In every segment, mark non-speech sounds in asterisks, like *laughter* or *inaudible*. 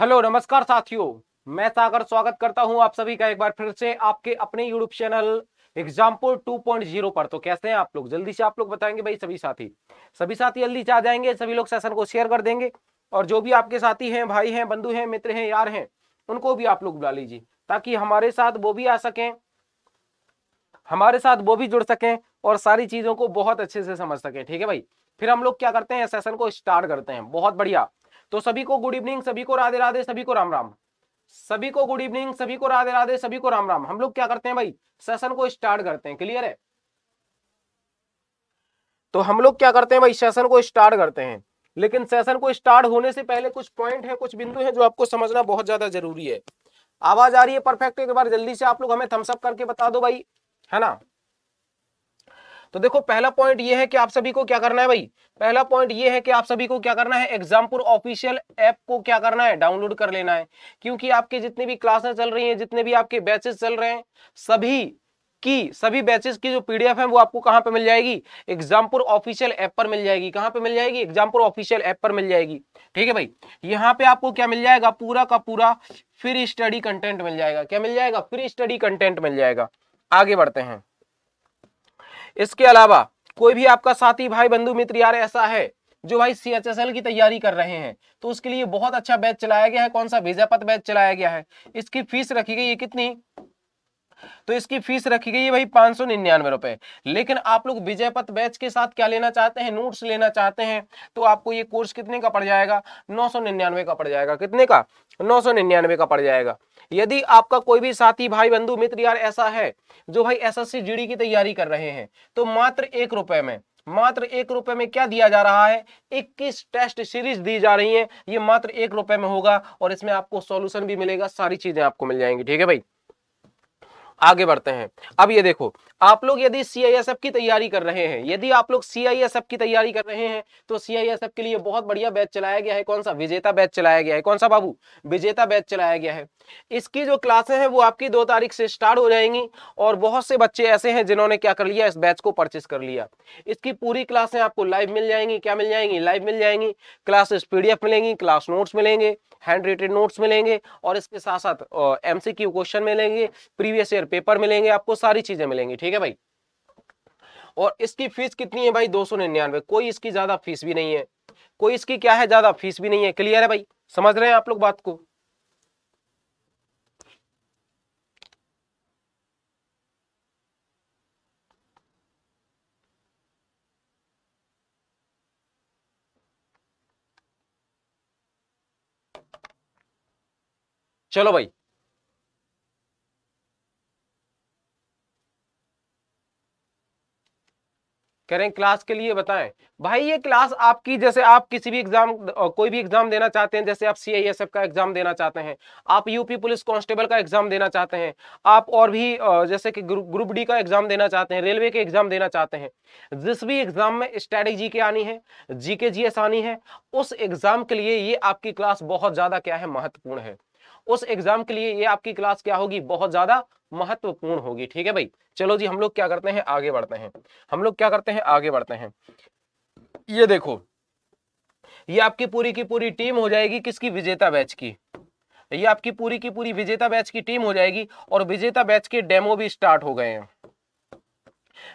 hello नमस्कार साथियों मैं सागर स्वागत करता हूं आप सभी का एक बार फिर से आपके अपने यूट्यूब चैनल एग्जाम्पल 2.0 पर तो कैसे हैं आप लोग जल्दी से आप लोग बताएंगे भाई सभी साथी सभी साथी जल्दी से आ जाएंगे सभी लोग सेशन को शेयर कर देंगे और जो भी आपके साथी हैं भाई हैं बंधु हैं मित्र हैं यार हैं उनको भी आप लोग बुला लीजिए ताकि हमारे साथ वो भी आ सकें हमारे साथ वो भी जुड़ सकें और सारी चीजों को बहुत अच्छे से समझ सकें ठीक है भाई फिर हम लोग क्या करते हैं सेशन को स्टार्ट करते हैं बहुत बढ़िया तो सभी को गुड इवनिंग सभी को राधे राधे सभी को राम राम सभी को गुड इवनिंग सभी को राधे राधे सभी को राम राम हम लोग क्या करते हैं भाई सेशन को स्टार्ट करते हैं क्लियर है तो हम लोग क्या करते हैं भाई सेशन को स्टार्ट करते हैं लेकिन सेशन को स्टार्ट होने से पहले कुछ पॉइंट है कुछ बिंदु है जो आपको समझना बहुत ज्यादा जरूरी है आवाज आ रही है परफेक्ट एक बार जल्दी से आप लोग हमें थम्सअप करके बता दो भाई है ना तो देखो पहला पॉइंट ये है कि आप सभी को क्या करना है भाई पहला पॉइंट ये है कि आप सभी को क्या करना है एग्जामपुर ऑफिशियल ऐप को क्या करना है डाउनलोड कर लेना है क्योंकि आपके जितने भी क्लासेस चल रही हैं जितने भी आपके बैचेस चल रहे हैं सभी की सभी बैचेस की जो पीडीएफ है वो आपको कहाँ पे मिल जाएगी एग्जामपुर ऑफिशियल ऐप पर मिल जाएगी कहाँ पे मिल जाएगी एग्जामपुर ऑफिशियल ऐप पर मिल जाएगी ठीक है भाई यहाँ पे आपको क्या मिल जाएगा पूरा का पूरा फ्री स्टडी कंटेंट मिल जाएगा क्या मिल जाएगा फ्री स्टडी कंटेंट मिल जाएगा आगे बढ़ते हैं इसके अलावा कोई भी आपका साथी भाई बंधु मित्र यार ऐसा है जो भाई सी की तैयारी कर रहे हैं तो उसके लिए बहुत अच्छा बैच चलाया गया है कौन सा भेजापत बैच चलाया गया है इसकी फीस रखी गई है कितनी तो इसकी फीस रखी गई है भाई पांच सौ निन्यानवे रुपए लेकिन आप लोग विजयपत बैच के साथ क्या लेना चाहते हैं नोट्स लेना चाहते हैं तो आपको ये कोर्स कितने का पड़ जाएगा नौ सौ निन्यानवे का पड़ जाएगा कितने का नौ सौ निन्यानवे का पड़ जाएगा यदि आपका कोई भी साथी भाई बंधु मित्र यार ऐसा है जो भाई एसएससी जीडी की तैयारी कर रहे हैं तो मात्र एक रुपए में मात्र एक रुपए में क्या दिया जा रहा है 21 टेस्ट सीरीज दी जा रही है ये मात्र एक रुपए में होगा और इसमें आपको सॉल्यूशन भी मिलेगा सारी चीजें आपको मिल जाएंगी ठीक है भाई आगे बढ़ते हैं अब ये देखो आप लोग यदि सी की तैयारी कर रहे हैं यदि आप लोग सी की तैयारी कर रहे हैं तो सी के लिए बहुत बढ़िया बैच चलाया गया है कौन सा विजेता बैच चलाया गया है कौन सा बाबू विजेता बैच चलाया गया है इसकी जो क्लासें हैं वो आपकी दो तारीख से स्टार्ट हो जाएंगी और बहुत से बच्चे ऐसे हैं जिन्होंने क्या कर लिया इस बैच को परचेस कर लिया इसकी पूरी क्लासें आपको लाइव मिल जाएंगी क्या मिल जाएंगी लाइव मिल जाएंगी क्लासेस एफ मिलेंगी क्लास नोट्स मिलेंगे हैंड रिटेड नोट्स मिलेंगे और इसके साथ साथ एमसीक्यू क्वेश्चन मिलेंगे प्रीवियस ईयर पेपर मिलेंगे आपको सारी चीजें मिलेंगी ठीक है भाई और इसकी फीस कितनी है भाई दो सौ निन्यानवे कोई इसकी ज्यादा फीस भी नहीं है कोई इसकी क्या है ज्यादा फीस भी नहीं है क्लियर है भाई समझ रहे हैं आप लोग बात को चलो भाई कह रहे हैं क्लास के लिए बताएं भाई ये क्लास आपकी जैसे आप किसी भी एग्जाम कोई भी एग्जाम देना चाहते हैं जैसे आप सी का एग्जाम देना चाहते हैं आप यूपी पुलिस कांस्टेबल का एग्जाम देना चाहते हैं आप और भी जैसे कि ग्रुप डी का एग्जाम देना चाहते हैं रेलवे के एग्जाम देना चाहते हैं जिस भी एग्जाम में स्ट्रेटेजी के आनी है जी एस आनी है उस एग्जाम के लिए ये आपकी क्लास बहुत ज्यादा क्या है महत्वपूर्ण है उस एग्जाम के लिए ये आपकी क्लास क्या होगी बहुत ज्यादा महत्वपूर्ण होगी ठीक है भाई चलो जी हम लोग क्या करते हैं आगे बढ़ते हैं हम लोग क्या करते हैं आगे बढ़ते हैं ये देखो ये आपकी पूरी की पूरी टीम हो जाएगी किसकी विजेता बैच की ये आपकी पूरी की पूरी विजेता बैच की टीम हो जाएगी और विजेता बैच के डेमो भी स्टार्ट हो गए हैं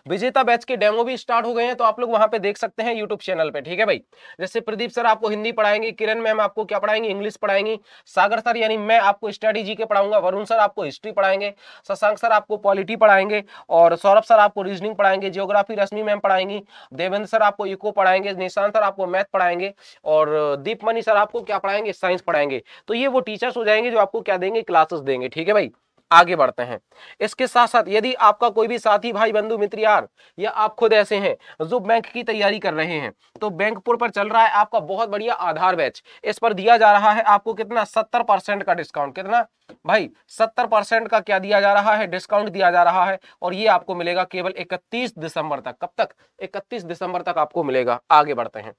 विजेता बैच के डेमो भी स्टार्ट हो गए हैं तो आप लोग वहां पे देख सकते हैं यूट्यूब चैनल पे ठीक है भाई जैसे प्रदीप सर आपको हिंदी पढ़ाएंगे किरण मैम आपको क्या पढ़ाएंगे इंग्लिश पढ़ाएंगी सागर सर यानी मैं आपको जी के पढ़ाऊंगा वरुण सर आपको हिस्ट्री पढ़ाएंगे शशांक सर आपको पॉलिटी पढ़ाएंगे और सौरभ सर आपको रीजनिंग पढ़ाएंगे जियोग्राफी रश्मि मैम पढ़ाएंगी देवेंद्र सर आपको इको पढ़ाएंगे निशान सर आपको मैथ पढ़ाएंगे और दीपमणि सर आपको क्या पढ़ाएंगे साइंस पढ़ाएंगे तो ये वो टीचर्स हो जाएंगे जो आपको क्या देंगे क्लासेस देंगे ठीक है भाई आगे बढ़ते हैं इसके साथ साथ यदि आपका कोई भी साथी भाई बंधु मित्र यार या आप खुद ऐसे हैं जो बैंक की तैयारी कर रहे हैं तो बैंकपुर पर चल रहा है आपका बहुत बढ़िया आधार बैच इस पर दिया जा रहा है आपको कितना सत्तर परसेंट का डिस्काउंट कितना भाई सत्तर परसेंट का क्या दिया जा रहा है डिस्काउंट दिया जा रहा है और ये आपको मिलेगा केवल इकतीस दिसंबर तक कब तक इकतीस दिसंबर तक आपको मिलेगा आगे बढ़ते हैं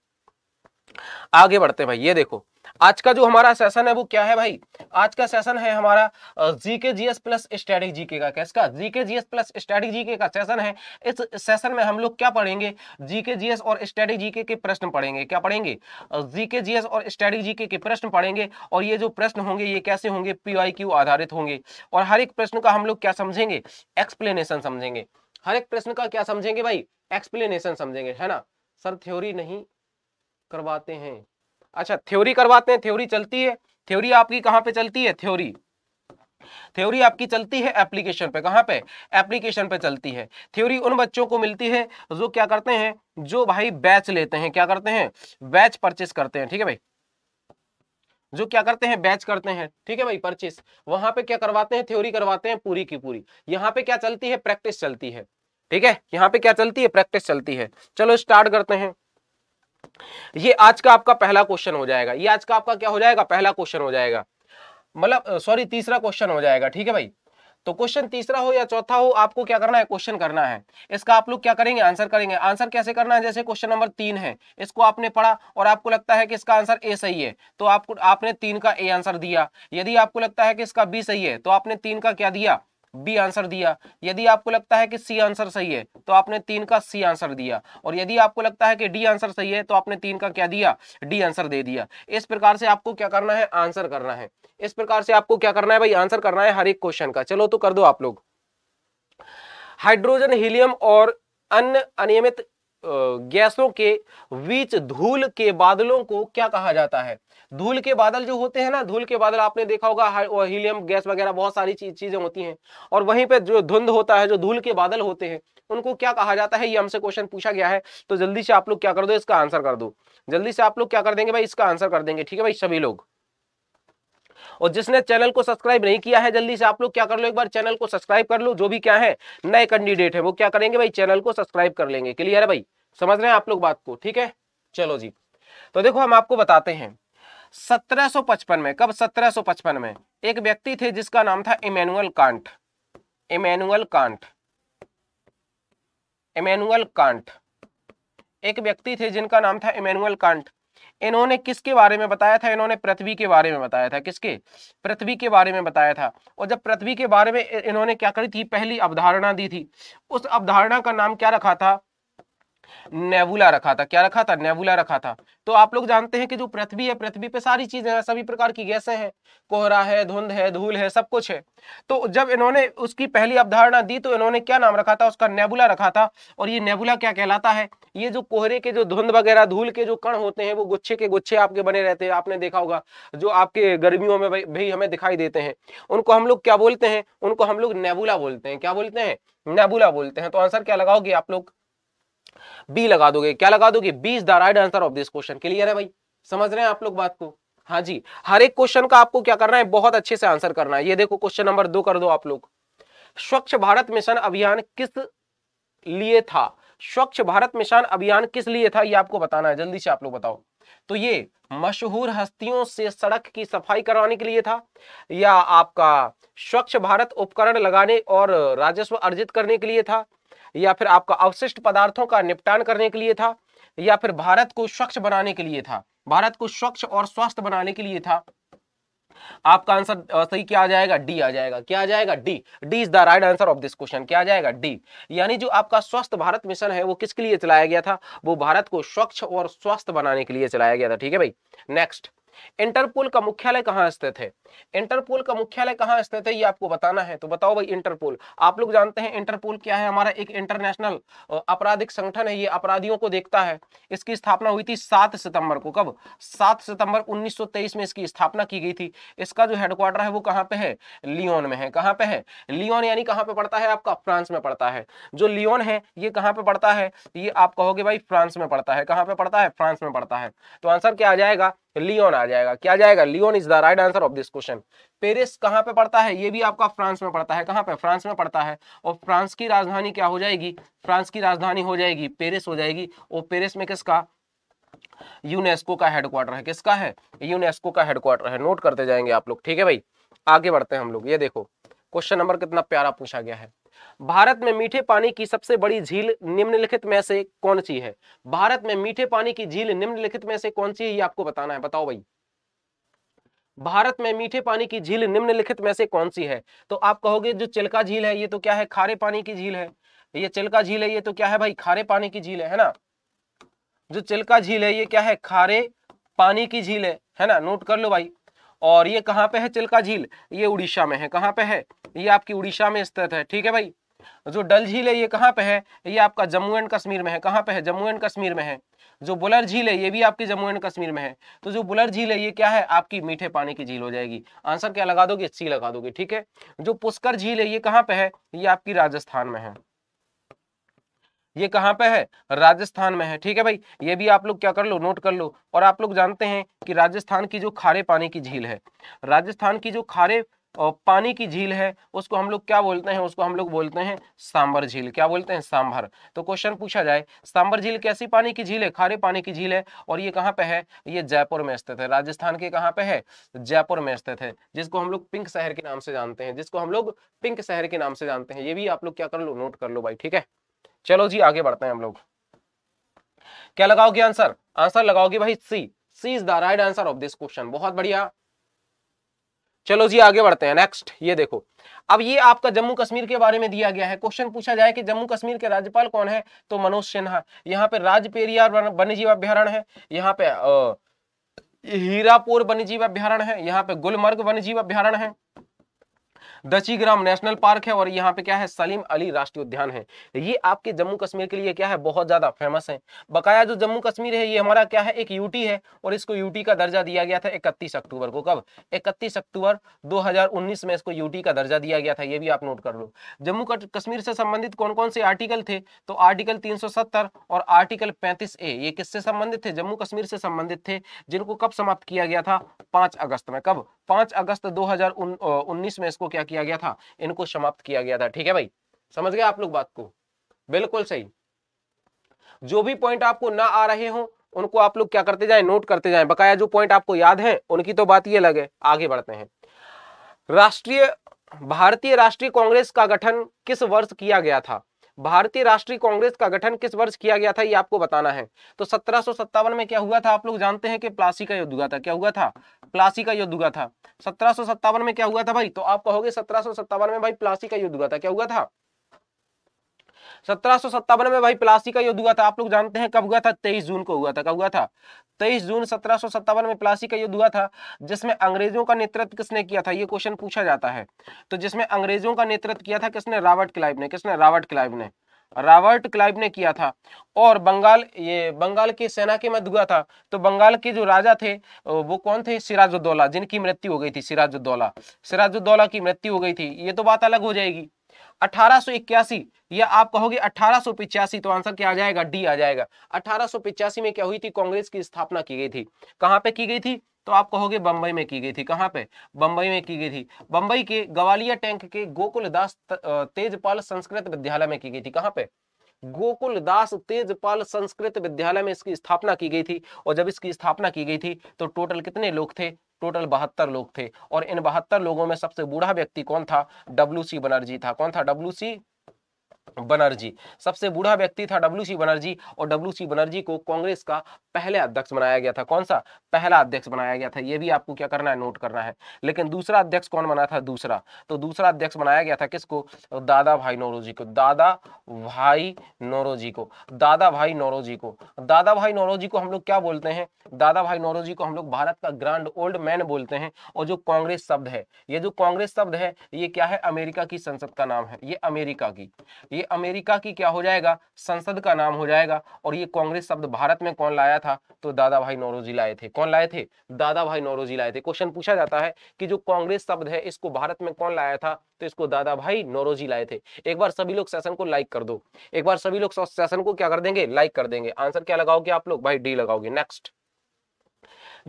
आगे बढ़ते हैं भाई ये देखो आज का जो हमारा सेशन है वो क्या है भाई आज का सेशन है हमारा GK GS plus static GK का किसका GK GS plus static GK का सेशन है इस सेशन में हम लोग क्या पढ़ेंगे जीके जीएस और स्टैटिक जीके के प्रश्न पढ़ेंगे क्या पढ़ेंगे जीके जीएस और स्टैटिक जीके के प्रश्न पढ़ेंगे और ये जो प्रश्न होंगे ये कैसे होंगे क्यू आधारित होंगे और हर एक प्रश्न का हम लोग क्या समझेंगे एक्सप्लेनेशन समझेंगे हर एक प्रश्न का क्या समझेंगे भाई एक्सप्लेनेशन समझेंगे है ना सर थ्योरी नहीं करवाते हैं अच्छा थ्योरी करवाते हैं थ्योरी चलती है थ्योरी आपकी कहां पे चलती है थ्योरी थ्योरी आपकी चलती है एप्लीकेशन पे कहां पे एप्लीकेशन पे चलती है थ्योरी उन बच्चों को मिलती है जो क्या करते हैं जो भाई बैच लेते हैं क्या करते हैं बैच परचेस करते हैं ठीक है भाई जो क्या करते हैं बैच करते हैं ठीक है भाई परचेस वहां पे क्या करवाते हैं थ्योरी करवाते हैं पूरी की पूरी यहाँ पे क्या चलती है प्रैक्टिस चलती है ठीक है यहाँ पे क्या चलती है प्रैक्टिस चलती है चलो स्टार्ट करते हैं ये आज का आपका पहला क्वेश्चन हो जाएगा ये आज का आपका क्या हो जाएगा पहला क्वेश्चन हो जाएगा मतलब सॉरी तीसरा क्वेश्चन हो जाएगा ठीक है भाई तो क्वेश्चन तीसरा हो या चौथा हो आपको क्या करना है क्वेश्चन करना है इसका आप लोग क्या करेंगे आंसर करेंगे आंसर कैसे करना है जैसे क्वेश्चन नंबर तीन है इसको आपने पढ़ा और आपको लगता है कि इसका आंसर ए सही है तो आपको आपने तीन का ए आंसर दिया यदि आपको लगता है कि इसका बी सही है तो आपने तीन का क्या दिया बी आंसर दिया यदि आपको लगता है कि सी आंसर सही है तो आपने तीन का सी आंसर दिया और यदि आपको लगता है कि डी आंसर सही है तो आपने तीन का क्या दिया डी आंसर दे दिया इस प्रकार से आपको क्या करना है आंसर करना है इस प्रकार से आपको क्या करना है भाई आंसर करना है हर एक क्वेश्चन का चलो तो कर दो आप लोग हाइड्रोजन हीलियम और अन्य अनियमित गैसों के बीच धूल के बादलों को क्या कहा जाता है धूल के बादल जो होते हैं ना धूल के बादल आपने देखा होगा हीलियम गैस वगैरह बहुत सारी चीजें होती हैं और वहीं पे जो धुंध होता है जो धूल के बादल होते हैं उनको क्या कहा जाता है ये हमसे क्वेश्चन पूछा गया है तो जल्दी से आप लोग क्या कर दो इसका आंसर कर दो जल्दी से आप लोग क्या कर देंगे भाई इसका आंसर कर देंगे ठीक है भाई सभी लोग और जिसने चैनल को सब्सक्राइब नहीं किया है जल्दी से आप लोग क्या कर लो एक बार चैनल को सब्सक्राइब कर लो जो भी क्या है नए कैंडिडेट है वो क्या करेंगे भाई चैनल को सब्सक्राइब कर लेंगे क्लियर है भाई समझ रहे हैं आप लोग बात को ठीक है चलो जी तो देखो हम आपको बताते हैं 1755 में कब 1755 में एक व्यक्ति थे जिसका नाम था Immanuel Kant Immanuel Kant Immanuel Kant एक व्यक्ति थे जिनका नाम था इमेनुअल कांट इन्होंने किसके बारे में बताया था इन्होंने पृथ्वी के बारे में बताया था किसके पृथ्वी के बारे में बताया था और जब पृथ्वी के बारे में इन्होंने क्या करी थी पहली अवधारणा दी थी उस अवधारणा का नाम क्या रखा था नेबुला रखा था क्या रखा था नेबुला रखा था तो आप लोग जानते हैं कि जो पृथ्वी है पृथ्वी पे सारी चीजें हैं सभी प्रकार की गैसें हैं कोहरा है धुंध है धूल है सब कुछ है तो जब इन्होंने उसकी पहली अवधारणा दी तो इन्होंने क्या नाम रखा था उसका नेबुला रखा था और ये नेबुला क्या कहलाता है ये जो कोहरे के जो धुंध वगैरह धूल के जो कण होते हैं वो गुच्छे के गुच्छे आपके बने रहते हैं आपने देखा होगा जो आपके गर्मियों में भाई हमें दिखाई देते हैं उनको हम लोग क्या बोलते हैं उनको हम लोग नेबुला बोलते हैं क्या बोलते हैं नेबुला बोलते हैं तो आंसर क्या लगाओगे आप लोग बी लगा दोगे क्या लगा दोगे B is the right answer of this question clear है भाई समझ रहे हैं आप लोग बात को हाँ जी हर एक क्वेश्चन का आपको क्या करना है बहुत अच्छे से आंसर करना है ये देखो क्वेश्चन नंबर दो कर दो आप लोग स्वच्छ भारत मिशन अभियान किस लिए था स्वच्छ भारत मिशन अभियान किस लिए था ये आपको बताना है जल्दी से आप लोग बताओ तो ये मशहूर हस्तियों से सड़क की सफाई करवाने के लिए था या आपका स्वच्छ भारत उपकरण लगाने और राजस्व अर्जित करने के लिए था या फिर आपका अवशिष्ट पदार्थों का निपटान करने के लिए था या फिर भारत को स्वच्छ बनाने के लिए था भारत को स्वच्छ और स्वस्थ बनाने के लिए था आपका आंसर सही क्या आ जाएगा डी आ जाएगा क्या आ जाएगा D D is the right answer of this question क्या आ जाएगा डी यानी जो आपका स्वस्थ भारत मिशन है वो किसके लिए चलाया गया था वो भारत को स्वच्छ और स्वस्थ बनाने के लिए चलाया गया था ठीक है भाई नेक्स्ट इंटरपोल का मुख्यालय कहाँ स्थित है इंटरपोल का मुख्यालय कहाँ स्थित है ये आपको बताना है तो बताओ भाई इंटरपोल आप लोग जानते हैं इंटरपोल क्या है हमारा एक इंटरनेशनल आपराधिक संगठन है ये अपराधियों को देखता है इसकी स्थापना हुई थी सात सितंबर को कब सात सितंबर उन्नीस में इसकी स्थापना की गई थी इसका जो हेडक्वार्टर है वो कहाँ पे है लियोन में है कहाँ पे है लियोन यानी कहाँ पे पड़ता है आपका फ्रांस में पड़ता है जो लियोन है ये कहाँ पे पड़ता है ये आप कहोगे भाई फ्रांस में पड़ता है कहाँ पे पड़ता है फ्रांस में पड़ता है तो आंसर क्या आ जाएगा लियोन तो आ जाएगा क्या जाएगा Lyon is the right answer of this question Paris कहाँ पे पड़ता है ये भी आपका फ्रांस में पड़ता है कहाँ पे फ्रांस में पड़ता है और फ्रांस की राजधानी क्या हो जाएगी फ्रांस की राजधानी हो जाएगी पेरिस हो जाएगी और पेरिस में किसका यूनेस्को का हेडक्वार्टर है किसका है यूनेस्को का हेडक्वार्टर है नोट करते जाएंगे आप लोग ठीक है भाई आगे बढ़ते हैं हम लोग ये देखो क्वेश्चन नंबर कितना प्यारा पूछा गया है भारत में मीठे पानी की सबसे बड़ी झील निम्नलिखित में से कौन सी है भारत में मीठे पानी की झील निम्नलिखित में से कौन सी है ये आपको बताना है बताओ भाई भारत में मीठे पानी की झील निम्नलिखित में से कौन सी है तो आप कहोगे जो चिलका झील है ये तो क्या है खारे पानी की झील है ये चिलका झील है ये तो क्या है भाई खारे पानी की झील है है ना जो चिलका झील है ये क्या है खारे पानी की झील है है ना नोट कर लो भाई और ये कहाँ पे है चिल्का झील ये उड़ीसा में है कहाँ पे है ये आपकी उड़ीसा में स्थित है ठीक है भाई जो डल झील है ये कहाँ पे है ये आपका जम्मू एंड कश्मीर में है कहाँ पे है जम्मू एंड कश्मीर में है जो बुलर झील है ये भी आपकी जम्मू एंड कश्मीर में है तो जो बुलर झील है ये क्या है आपकी मीठे पानी की झील हो जाएगी आंसर क्या लगा दोगे सी लगा दोगे ठीक है जो पुष्कर झील है ये कहाँ पे है ये आपकी राजस्थान में है ये कहाँ पे है राजस्थान में है ठीक है भाई ये भी आप लोग क्या कर लो नोट कर लो और आप लोग जानते हैं कि राजस्थान की जो खारे पानी की झील है राजस्थान की जो खारे पानी की झील है उसको हम लोग क्या बोलते हैं उसको हम लोग बोलते हैं सांबर झील क्या बोलते हैं सांभर तो क्वेश्चन पूछा जाए सांबर झील कैसी पानी की झील है खारे पानी की झील है और ये कहाँ पे है ये जयपुर में स्थित है राजस्थान के कहाँ पे है जयपुर में स्थित है जिसको हम लोग पिंक शहर के नाम से जानते हैं जिसको हम लोग पिंक शहर के नाम से जानते हैं ये भी आप लोग क्या कर लो नोट कर लो भाई ठीक है चलो जी आगे बढ़ते हैं हम लोग क्या लगाओगे आंसर आंसर लगाओगे भाई C C is the right answer of this question बहुत बढ़िया चलो जी आगे बढ़ते हैं नेक्स्ट ये देखो अब ये आपका जम्मू कश्मीर के बारे में दिया गया है क्वेश्चन पूछा जाए कि जम्मू कश्मीर के राज्यपाल कौन है तो मनोज सिन्हा यहाँ पे राज पेरियार वन्य जीव अभ्यारण है यहाँ पे हीरापुर वन्य जीव अभ्यारण है यहाँ पे गुलमर्ग वन्य जीव अभ्यारण है दचीग्राम नेशनल पार्क है और यहाँ पे क्या है सलीम अली राष्ट्रीय उद्यान है ये आपके जम्मू कश्मीर के लिए क्या है बहुत ज्यादा फेमस है बकाया जो जम्मू कश्मीर है ये हमारा क्या है एक यूटी है और इसको यूटी का दर्जा दिया गया था इकतीस अक्टूबर को कब इकतीस अक्टूबर दो में इसको यूटी का दर्जा दिया गया था ये भी आप नोट कर लो जम्मू कश्मीर से संबंधित कौन कौन से आर्टिकल थे तो आर्टिकल तीन और आर्टिकल पैंतीस ए ये किससे संबंधित थे जम्मू कश्मीर से संबंधित थे जिनको कब समाप्त किया गया था पांच अगस्त में कब पांच अगस्त 2019 में इसको क्या किया गया था इनको समाप्त किया गया था ठीक है भाई समझ गए आप लोग बात को बिल्कुल सही जो भी पॉइंट आपको ना आ रहे हो उनको आप लोग क्या करते जाए नोट करते जाए बकाया जो पॉइंट आपको याद है उनकी तो बात ये अलग है आगे बढ़ते हैं राष्ट्रीय भारतीय राष्ट्रीय कांग्रेस का गठन किस वर्ष किया गया था भारतीय राष्ट्रीय कांग्रेस का गठन किस वर्ष किया गया था ये आपको बताना है तो सत्रह में क्या हुआ था आप लोग जानते हैं कि प्लासी का युद्ध हुआ था क्या हुआ था प्लासी का युद्ध हुआ था सत्रह में क्या हुआ था भाई तो आप कहोगे सत्रह में भाई प्लासी का युद्ध हुआ था क्या हुआ था सत्रह में भाई प्लासी का युद्ध हुआ था आप लोग जानते हैं कब हुआ था तेईस जून को हुआ था कब हुआ था तेईस जून सत्रह में प्लासी का युद्ध हुआ था जिसमें अंग्रेजों का नेतृत्व किसने किया था ये क्वेश्चन पूछा जाता है तो जिसमें अंग्रेजों का नेतृत्व किया था किसने रावर्ट क्लाइव ने किसने रावर्ट क्लाइव ने रावर्ट क्लाइव ने किया था और बंगाल ये बंगाल की सेना के मध्य हुआ था तो बंगाल के जो राजा थे वो कौन थे सिराजुद्दौला जिनकी मृत्यु हो गई थी सिराजुद्दौला सिराजुद्दौला की मृत्यु हो गई थी ये तो बात अलग हो जाएगी 1881 या आप कहोगे अठारह तो आंसर क्या आ जाएगा डी आ जाएगा अठारह में क्या हुई थी कांग्रेस की स्थापना की गई थी कहां पे की गई थी तो आप कहोगे बंबई में की गई थी कहां पे बंबई में की गई थी बंबई के ग्वालियर टैंक के गोकुलदास तेजपाल संस्कृत विद्यालय में की गई थी कहां पे गोकुल दास तेजपाल संस्कृत विद्यालय में इसकी स्थापना की गई थी और जब इसकी स्थापना की गई थी तो टोटल कितने लोग थे टोटल बहत्तर लोग थे और इन बहत्तर लोगों में सबसे बूढ़ा व्यक्ति कौन था डब्ल्यू सी बनर्जी था कौन था डब्ल्यू सी बनर्जी सबसे बूढ़ा व्यक्ति था डब्ल्यू सी बनर्जी और डब्ल्यू सी बनर्जी को कांग्रेस का पहले अध्यक्ष बनाया गया था कौन सा पहला अध्यक्ष बनाया गया था यह भी आपको क्या करना है नोट करना है लेकिन दूसरा अध्यक्ष कौन बना था दूसरा तो दूसरा अध्यक्ष बनाया गया था किसको दादा भाई नौरोजी को दादा भाई नौरोजी को दादा भाई नौरोजी को दादा भाई नौरोजी को हम लोग क्या बोलते हैं दादा भाई नौरोजी को हम लोग भारत का ग्रांड ओल्ड मैन बोलते हैं और जो कांग्रेस शब्द है ये जो कांग्रेस शब्द है ये क्या है अमेरिका की संसद का नाम है ये अमेरिका की ये अमेरिका की क्या हो जाएगा संसद का नाम हो जाएगा और ये कांग्रेस शब्द भारत में कौन लाया था तो दादा भाई नौरोजी लाए थे कौन लाए थे दादा भाई नौरोजी लाए थे क्वेश्चन पूछा जाता है कि जो कांग्रेस शब्द है इसको भारत में कौन लाया था तो इसको दादा भाई नौरोजी लाए थे एक बार सभी लोग सेशन को लाइक कर दो एक बार सभी लोग सेशन को क्या कर देंगे लाइक कर देंगे आंसर क्या लगाओगे आप लोग भाई डी लगाओगे नेक्स्ट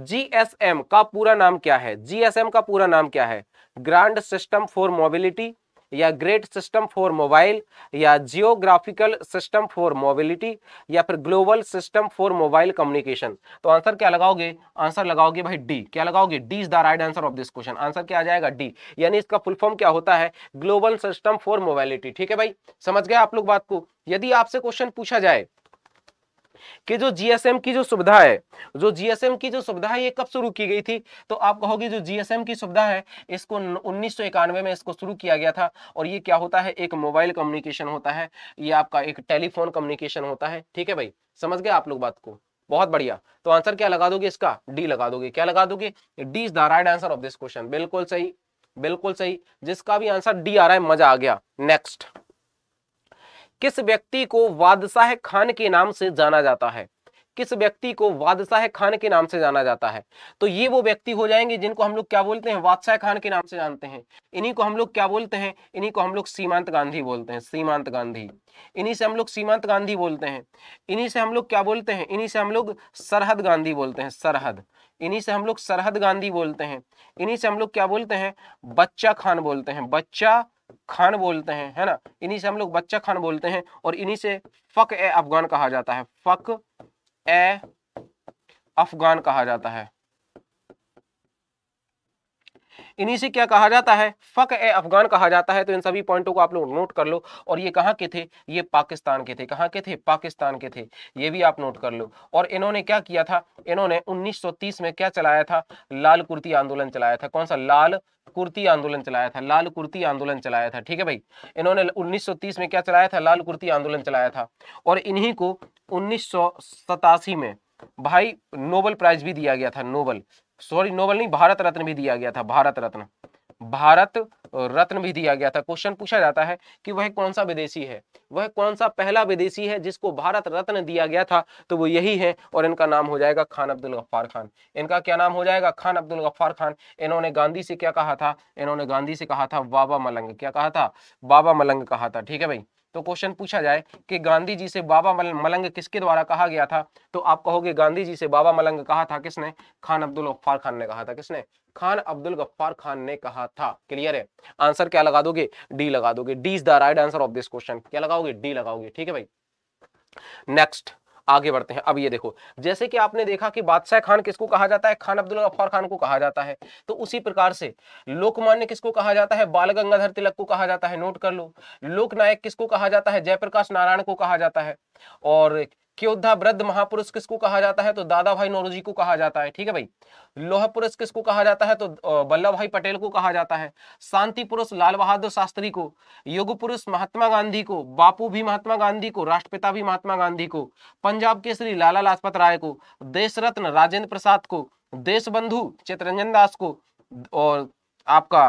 जीएसएम का पूरा नाम क्या है जीएसएम का पूरा नाम क्या है ग्रांड सिस्टम फॉर मोबिलिटी या ग्रेट सिस्टम फॉर मोबाइल या जियोग्राफिकल सिस्टम फॉर मोबिलिटी या फिर global system for mobile communication तो आंसर क्या लगाओगे आंसर लगाओगे भाई डी क्या लगाओगे D is the right answer of this question answer क्या आ जाएगा डी यानी इसका फुल फॉर्म क्या होता है ग्लोबल सिस्टम फॉर मोबाइलिटी ठीक है भाई समझ गया आप लोग बात को यदि आपसे क्वेश्चन पूछा जाए कि जो जीएसएम की जो सुविधा है जो जीएसएम की जो सुविधा है ये कब शुरू की गई थी तो आप कहोगे जो जीएसएम की सुविधा है इसको उन्नीस में इसको शुरू किया गया था और ये क्या होता है एक मोबाइल कम्युनिकेशन होता है ये आपका एक टेलीफोन कम्युनिकेशन होता है ठीक है भाई समझ गए आप लोग बात को बहुत बढ़िया तो आंसर क्या लगा दोगे इसका डी लगा दोगे क्या लगा दोगे D is the right answer of this question बिल्कुल सही बिल्कुल सही जिसका भी आंसर डी आ रहा है मजा आ गया नेक्स्ट किस व्यक्ति को वादशाह खान के नाम से जाना जाता है किस व्यक्ति को वादशाह खान के नाम से जाना जाता है तो ये वो व्यक्ति हो जाएंगे जिनको हम लोग क्या बोलते हैं वादशाह खान के नाम से जानते हैं इन्हीं को हम लोग क्या बोलते हैं इन्हीं को हम लोग सीमांत गांधी बोलते हैं सीमांत गांधी इन्हीं से हम लोग सीमांत गांधी बोलते हैं इन्हीं से हम लोग क्या बोलते हैं इन्हीं से हम लोग सरहद गांधी बोलते हैं सरहद इन्हीं से हम लोग सरहद गांधी बोलते हैं इन्हीं से हम लोग क्या बोलते हैं बच्चा खान बोलते हैं बच्चा खान बोलते हैं है ना इन्हीं से हम लोग बच्चा खान बोलते हैं और इन्हीं से फक ए अफगान कहा जाता है फक ए अफगान कहा जाता है इन्हीं से क्या कहा जाता है फ़क ए अफगान कहा जाता है तो इन सभी पॉइंटों को आप लोग नोट कर लो और ये कहाँ के थे ये पाकिस्तान के थे कहाँ के थे पाकिस्तान के थे ये भी आप नोट कर लो और इन्होंने क्या किया था इन्होंने 1930 में क्या चलाया था लाल कुर्ती आंदोलन चलाया था कौन सा लाल कुर्ती आंदोलन चलाया था लाल कुर्ती आंदोलन चलाया था ठीक है भाई इन्होंने 1930 में क्या चलाया था लाल कुर्ती आंदोलन चलाया था और इन्हीं को उन्नीस में भाई नोबल प्राइज भी दिया गया था नोबल सॉरी नोबल नहीं भारत रत्न भी दिया गया था भारत रत्न भारत रत्न भी दिया गया था क्वेश्चन पूछा जाता है कि वह कौन सा विदेशी है वह कौन सा पहला विदेशी है जिसको भारत रत्न दिया गया था तो वो यही है और इनका नाम हो जाएगा खान अब्दुल गफ्फार खान इनका क्या नाम हो जाएगा खान अब्दुल गफ्फार खान इन्होंने गांधी से क्या कहा था इन्होंने गांधी से कहा था बाबा मलंग क्या कहा था बाबा मलंग कहा था ठीक है भाई तो क्वेश्चन पूछा जाए कि गांधी जी से बाबा मलंग किसके द्वारा कहा गया था तो आप कहोगे गांधी जी से बाबा मलंग कहा था किसने खान अब्दुल गफ्फार खान ने कहा था किसने खान अब्दुल गफ्फार खान ने कहा था क्लियर है आंसर क्या लगा दोगे डी लगा दोगे D is the right answer of this question क्या लगाओगे डी लगाओगे ठीक है भाई नेक्स्ट आगे बढ़ते हैं अब ये देखो जैसे कि आपने देखा कि बादशाह खान किसको कहा जाता है खान अब्दुल गफ्फार खान को कहा जाता है तो उसी प्रकार से लोकमान्य किसको कहा जाता है बाल गंगाधर तिलक को कहा जाता है नोट कर लो लोकनायक किसको कहा जाता है जयप्रकाश नारायण को कहा जाता है और कि योद्धा वृद्ध महापुरुष किसको कहा जाता है तो दादा भाई नौरोजी को कहा जाता है ठीक है भाई लोह पुरुष किसको कहा जाता है तो वल्लभ भाई पटेल को कहा जाता है शांति पुरुष लाल बहादुर शास्त्री को युग पुरुष महात्मा गांधी को बापू भी महात्मा गांधी को राष्ट्रपिता भी महात्मा गांधी को पंजाब केसरी लाला लाजपत राय को देश रत्न राजेंद्र प्रसाद को देश बंधु चित्रंजन दास को और आपका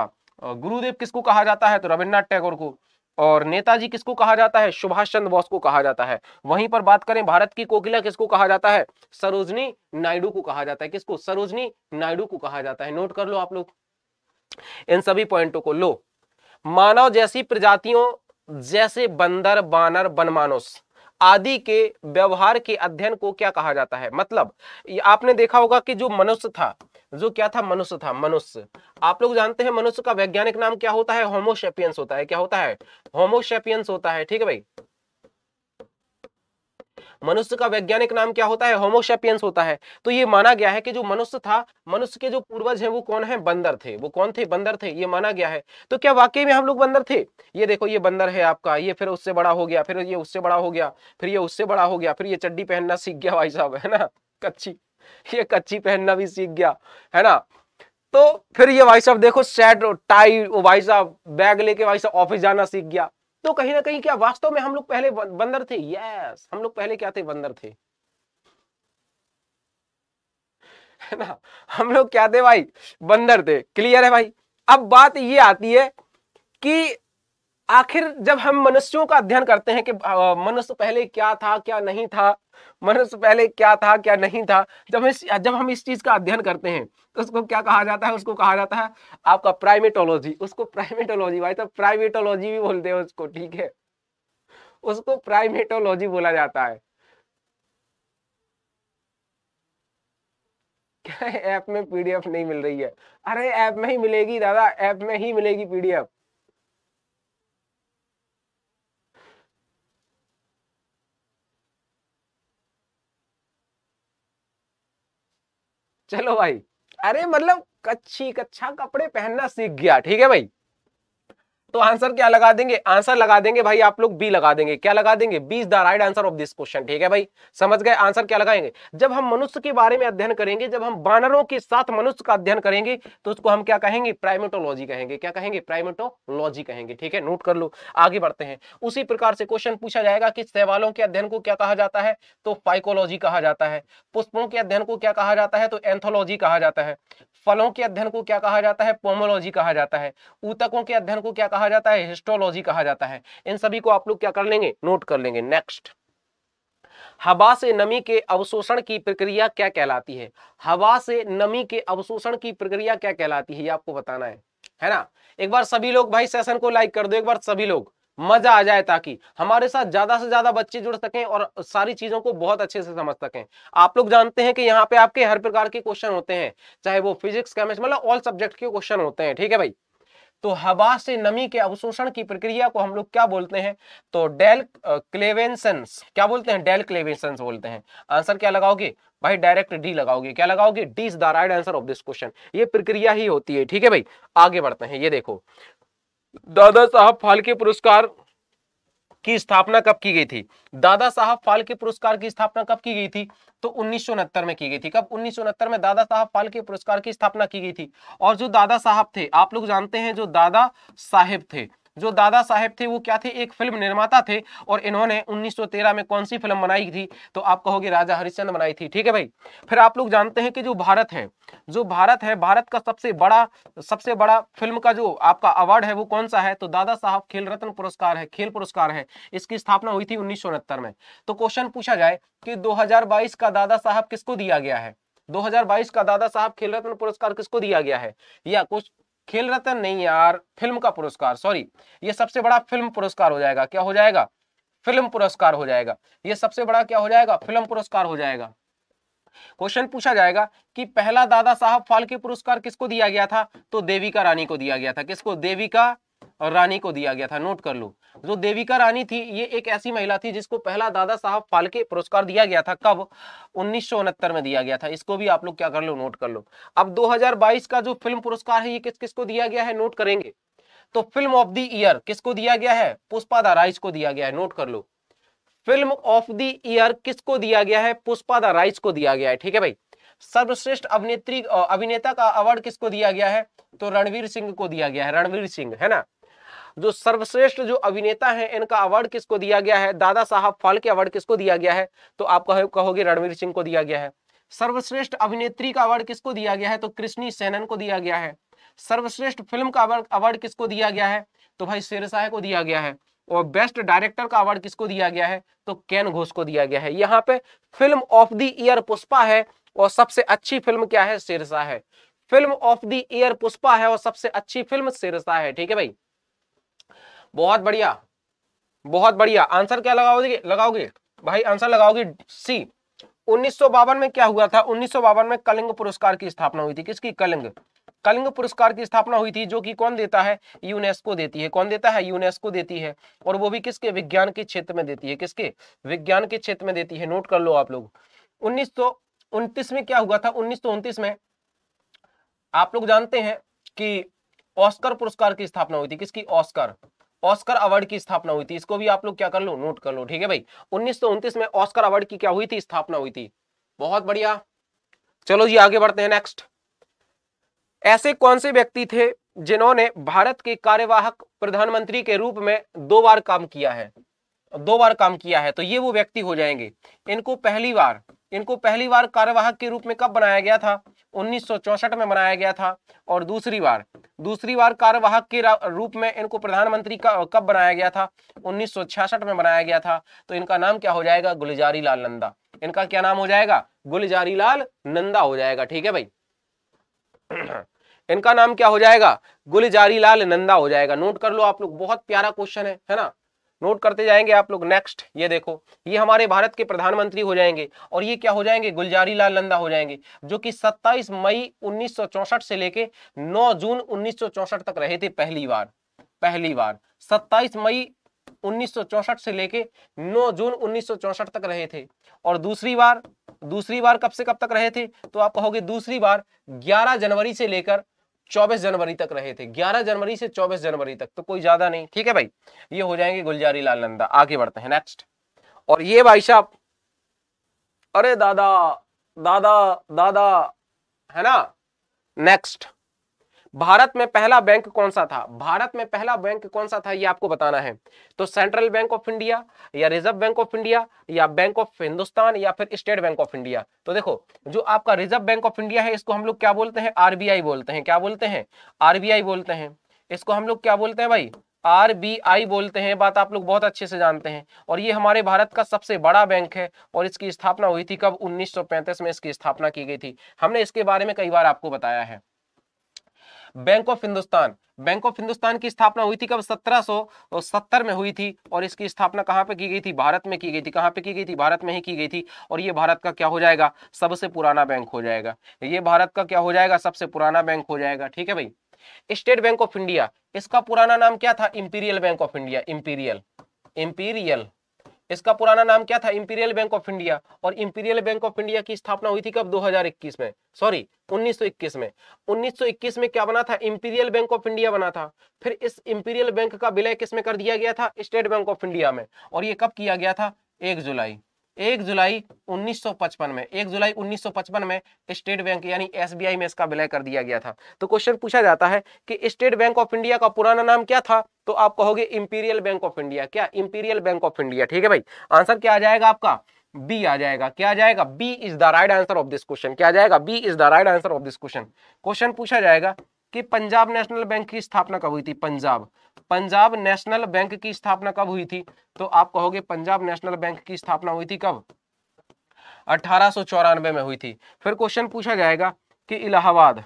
गुरुदेव किसको कहा जाता है तो रविन्द्रनाथ टैगोर को और नेताजी किसको कहा जाता है सुभाष चंद्र बोस को कहा जाता है वहीं पर बात करें भारत की कोकिला किसको कहा जाता है सरोजनी नायडू को कहा जाता है किसको सरोजनी नायडू को कहा जाता है नोट कर लो आप लोग इन सभी पॉइंटों को लो मानव जैसी प्रजातियों जैसे बंदर बानर बनमानुस आदि के व्यवहार के अध्ययन को क्या कहा जाता है मतलब आपने देखा होगा कि जो मनुष्य था जो क्या था मनुष्य था मनुष्य आप लोग जानते हैं मनुष्य का वैज्ञानिक नाम क्या होता है होमोशेपियंस होता है क्या होता है होमोशेपियंस होता है ठीक है भाई मनुष्य का वैज्ञानिक नाम क्या होता है होमोशेपियंस होता है तो ये माना गया है कि जो मनुष्य था मनुष्य के जो पूर्वज हैं वो कौन है बंदर थे वो कौन थे बंदर थे ये माना गया है तो क्या वाकई में हम लोग बंदर थे ये देखो ये बंदर है आपका ये फिर उससे बड़ा हो गया फिर ये उससे बड़ा हो गया फिर ये उससे बड़ा हो गया फिर ये चड्डी पहनना सीख गया भाई साहब है ना कच्ची ये कच्ची पहनना भी सीख गया है ना तो फिर ये भाई साहब देखो सेट टाई भाई साहब बैग लेके भाई साहब ऑफिस जाना सीख गया तो कहीं ना कहीं क्या वास्तव में हम लोग पहले बंदर थे यस हम लोग पहले क्या थे बंदर थे है ना हम लोग क्या थे भाई बंदर थे क्लियर है भाई अब बात ये आती है कि आखिर जब हम मनुष्यों का अध्ययन करते हैं कि मनुष्य पहले क्या था क्या नहीं था मनुष्य पहले क्या था क्या नहीं था जब इस जब हम इस चीज का अध्ययन करते हैं तो उसको क्या कहा जाता है उसको कहा जाता है आपका प्राइमेटोलॉजी उसको प्राइमेटोलॉजी भाई तो प्राइमेटोलॉजी भी बोलते हैं उसको ठीक है उसको प्राइमेटोलॉजी बोला जाता है ऐप में पीडीएफ नहीं मिल रही है अरे ऐप में ही मिलेगी दादा ऐप में ही मिलेगी पीडीएफ चलो भाई अरे मतलब कच्ची कच्छा कपड़े पहनना सीख गया ठीक है भाई तो आंसर क्या लगा देंगे आंसर लगा देंगे भाई आप लोग बी लगा देंगे क्या लगा देंगे B is the right answer of this question ठीक है भाई समझ गए आंसर क्या लगाएंगे जब हम मनुष्य के बारे में अध्ययन करेंगे जब हम बानरों के साथ मनुष्य का अध्ययन करेंगे तो उसको हम क्या कहेंगे प्राइमेटोलॉजी कहेंगे क्या कहेंगे प्राइमेटोलॉजी कहेंगे ठीक है नोट कर लो आगे बढ़ते हैं उसी प्रकार से क्वेश्चन पूछा जाएगा कि सहवालों के अध्ययन को क्या कहा जाता है तो फाइकोलॉजी कहा जाता है पुष्पों के अध्ययन को क्या कहा जाता है तो एंथोलॉजी कहा जाता है फलों के अध्ययन को क्या कहा जाता है पोमोलॉजी कहा जाता है ऊतकों के अध्ययन को क्या कहा जाता है हिस्टोलॉजी कहा जाता है इन सभी को आप लोग क्या कर लेंगे नोट कर लेंगे नेक्स्ट हवा से नमी के अवशोषण की प्रक्रिया क्या कहलाती है हवा से नमी के अवशोषण की प्रक्रिया क्या कहलाती है ये आपको बताना है है ना एक बार सभी लोग भाई सेशन को लाइक कर दो एक बार सभी लोग मजा आ जाए ताकि हमारे साथ ज्यादा से ज्यादा बच्चे जुड़ सकें और सारी चीजों को बहुत अच्छे से समझ सकें आप लोग जानते हैं कि यहाँ पे आपके हर प्रकार के क्वेश्चन होते हैं चाहे वो फिजिक्स केमिस्ट्री मतलब ऑल सब्जेक्ट के क्वेश्चन होते हैं ठीक है भाई तो हवा से नमी के अवशोषण की प्रक्रिया को हम लोग क्या बोलते हैं तो डेल क्लेवेंसन्स क्या बोलते हैं डेल क्लेवेंसन्स बोलते हैं आंसर क्या लगाओगे भाई डायरेक्ट डी लगाओगे क्या लगाओगे D is the right answer of this question ये प्रक्रिया ही होती है ठीक है भाई आगे बढ़ते हैं ये देखो दादा साहब फालके पुरस्कार की स्थापना कब की गई थी दादा साहब फाल्के पुरस्कार की स्थापना कब की गई थी तो उन्नीस में की गई थी कब उन्नीस में दादा साहब फाल्के पुरस्कार की स्थापना की गई थी और जो दादा साहब थे आप लोग जानते हैं जो दादा साहेब थे जो दादा साहेब थे वो क्या थे एक फिल्म निर्माता थे और इन्होंने 1913 में कौन सी फिल्म बनाई थी तो आप कहोगे राजा हरिश्चंद बनाई थी ठीक है भाई फिर आप लोग जानते हैं कि जो भारत है जो भारत है भारत का सबसे बड़ा सबसे बड़ा फिल्म का जो आपका अवार्ड है वो कौन सा है तो दादा साहब खेल रत्न पुरस्कार है खेल पुरस्कार है इसकी स्थापना हुई थी उन्नीस में तो क्वेश्चन पूछा जाए कि दो का दादा साहब किसको दिया गया है 2022 का दादा साहब खेल रत्न पुरस्कार किसको दिया गया है या कुछ खेल रत्न नहीं यार फिल्म का पुरस्कार सॉरी ये सबसे बड़ा फिल्म पुरस्कार हो जाएगा क्या हो जाएगा फिल्म पुरस्कार हो जाएगा ये सबसे बड़ा क्या हो जाएगा फिल्म पुरस्कार हो जाएगा क्वेश्चन पूछा जाएगा कि पहला दादा साहब फाल्के पुरस्कार किसको दिया गया था तो देविका रानी को दिया गया था किसको देविका और रानी को दिया गया था नोट कर लो जो देविका रानी थी ये एक ऐसी महिला थी जिसको पहला दादा साहब फालके पुरस्कार दिया गया था कब उन्नीस में दिया गया था इसको भी आप लोग क्या कर लो नोट कर लो अब 2022 का जो फिल्म पुरस्कार है ये किस किस को दिया गया है नोट करेंगे तो फिल्म ऑफ द ईयर किसको दिया गया है पुष्पा द राइस को दिया गया है नोट कर लो फिल्म ऑफ द ईयर किसको दिया गया है पुष्पा द राइस को दिया गया है ठीक है भाई सर्वश्रेष्ठ अभिनेत्री अभिनेता का अवार्ड किसको दिया गया है तो रणवीर सिंह को दिया गया है रणवीर सिंह है ना जो सर्वश्रेष्ठ जो अभिनेता हैं इनका अवार्ड किसको दिया गया है दादा साहब फाल्के अवार्ड किसको दिया गया है तो आप कहोगे रणवीर सिंह को दिया गया है सर्वश्रेष्ठ अभिनेत्री का अवार्ड किसको दिया गया है तो कृष्णी सेनन को दिया गया है सर्वश्रेष्ठ फिल्म का अवार्ड किसको दिया गया है तो भाई शेरशाह को दिया गया है और बेस्ट डायरेक्टर का अवार्ड किसको दिया गया है तो कैन घोष को दिया गया है यहाँ पे film of the year Pushpa है और सबसे अच्छी फिल्म क्या है शेरशाह है film of the year Pushpa है और सबसे अच्छी फिल्म शेरशाह है ठीक है भाई बहुत बढ़िया बहुत बढ़िया आंसर क्या लगाओगे लगाओगे भाई आंसर लगाओगे सी उन्नीस में क्या हुआ था उन्नीस में कलिंग पुरस्कार की स्थापना हुई थी किसकी कलिंग कलिंग पुरस्कार की स्थापना हुई थी जो कि कौन देता है यूनेस्को देती है कौन देता है यूनेस्को देती है और वो भी किसके विज्ञान के क्षेत्र में देती है किसके विज्ञान के क्षेत्र में देती है नोट कर लो आप लोग उन्नीस में क्या हुआ था उन्नीस में आप लोग जानते हैं कि ऑस्कर पुरस्कार की स्थापना हुई थी किसकी ऑस्कर ऑस्कर अवार्ड की स्थापना हुई थी इसको भी आप लोग क्या कर लो नोट कर लो ठीक है भाई उन्नीस में ऑस्कर अवार्ड की क्या हुई थी स्थापना हुई थी बहुत बढ़िया चलो जी आगे बढ़ते हैं नेक्स्ट ऐसे कौन से व्यक्ति थे जिन्होंने भारत के कार्यवाहक प्रधानमंत्री के रूप में दो बार काम किया है दो बार काम किया है तो ये वो व्यक्ति हो जाएंगे इनको पहली बार इनको पहली बार कार्यवाहक के रूप में कब बनाया गया था उन्नीस में मनाया गया था और दूसरी बार दूसरी बार कार्यवाहक के रूप में इनको प्रधानमंत्री का कब बनाया गया था उन्नीस में बनाया गया था तो इनका नाम क्या हो जाएगा गुलजारी लाल नंदा इनका क्या नाम हो जाएगा गुलजारी लाल नंदा हो जाएगा ठीक है भाई इनका नाम क्या हो जाएगा गुलजारी लाल नंदा हो जाएगा नोट कर लो आप लोग बहुत प्यारा क्वेश्चन है है ना नोट करते जाएंगे आप लोग नेक्स्ट ये देखो ये हमारे भारत के प्रधानमंत्री हो जाएंगे और ये क्या हो जाएंगे गुलजारी लाल नंदा हो जाएंगे जो कि 27 मई 1964 से लेके 9 जून 1964 तक रहे थे पहली बार पहली बार 27 मई 1964 से लेके 9 जून 1964 तक रहे थे और दूसरी बार दूसरी बार कब से कब तक रहे थे तो आप कहोगे दूसरी बार ग्यारह जनवरी से लेकर 24 जनवरी तक रहे थे 11 जनवरी से 24 जनवरी तक तो कोई ज्यादा नहीं ठीक है भाई ये हो जाएंगे गुलजारी लाल नंदा आगे बढ़ते हैं नेक्स्ट और ये भाई साहब अरे दादा दादा दादा है ना नेक्स्ट भारत में पहला बैंक कौन सा था भारत में पहला बैंक कौन सा था ये आपको बताना है तो सेंट्रल बैंक ऑफ इंडिया या रिजर्व बैंक ऑफ इंडिया या बैंक ऑफ हिंदुस्तान या फिर स्टेट बैंक ऑफ इंडिया तो देखो जो आपका रिजर्व बैंक ऑफ इंडिया है इसको हम लोग क्या बोलते हैं आरबीआई बोलते हैं क्या बोलते हैं आरबीआई बोलते हैं इसको हम लोग क्या बोलते हैं भाई आरबीआई बोलते हैं बात आप लोग बहुत अच्छे से जानते हैं और ये हमारे भारत का सबसे बड़ा बैंक है और इसकी स्थापना हुई थी कब 1935 में इसकी स्थापना की गई थी हमने इसके बारे में कई बार आपको बताया है Bank of Hindustan Bank of Hindustan की स्थापना हुई थी कब 1770 में हुई थी और इसकी स्थापना कहाँ पे की गई थी भारत में की गई थी कहाँ पे की गई थी भारत में ही की गई थी और ये भारत का क्या हो जाएगा सबसे पुराना बैंक हो जाएगा ये भारत का क्या हो जाएगा सबसे पुराना बैंक हो जाएगा ठीक है भाई स्टेट बैंक ऑफ इंडिया इसका पुराना नाम क्या था Imperial Bank of India Imperial Imperial इसका पुराना नाम क्या था इंपीरियल बैंक ऑफ इंडिया और इंपीरियल बैंक ऑफ इंडिया की स्थापना हुई थी कब 2021 में सॉरी 1921 में 1921 में क्या बना था इंपीरियल बैंक ऑफ इंडिया बना था फिर इस इंपीरियल बैंक का विलय किसमें कर दिया गया था स्टेट बैंक ऑफ इंडिया में और ये कब किया गया था एक जुलाई एक जुलाई 1955 में एक जुलाई 1955 में स्टेट बैंक यानी एसबीआई में इसका विलय कर दिया गया था तो क्वेश्चन पूछा जाता है कि स्टेट बैंक ऑफ इंडिया का पुराना नाम क्या था तो आप कहोगे इंपीरियल बैंक ऑफ इंडिया क्या इंपीरियल बैंक ऑफ इंडिया ठीक है भाई आंसर क्या आ जाएगा आपका बी आ जाएगा क्या आ जाएगा B is the right answer of this question क्या आ जाएगा B is the right answer of this question question पूछा जाएगा कि पंजाब नेशनल बैंक की स्थापना कब हुई थी पंजाब पंजाब नेशनल बैंक की स्थापना कब हुई थी तो आप कहोगे पंजाब नेशनल बैंक की स्थापना हुई थी कब अठारह में हुई थी फिर क्वेश्चन पूछा जाएगा कि इलाहाबाद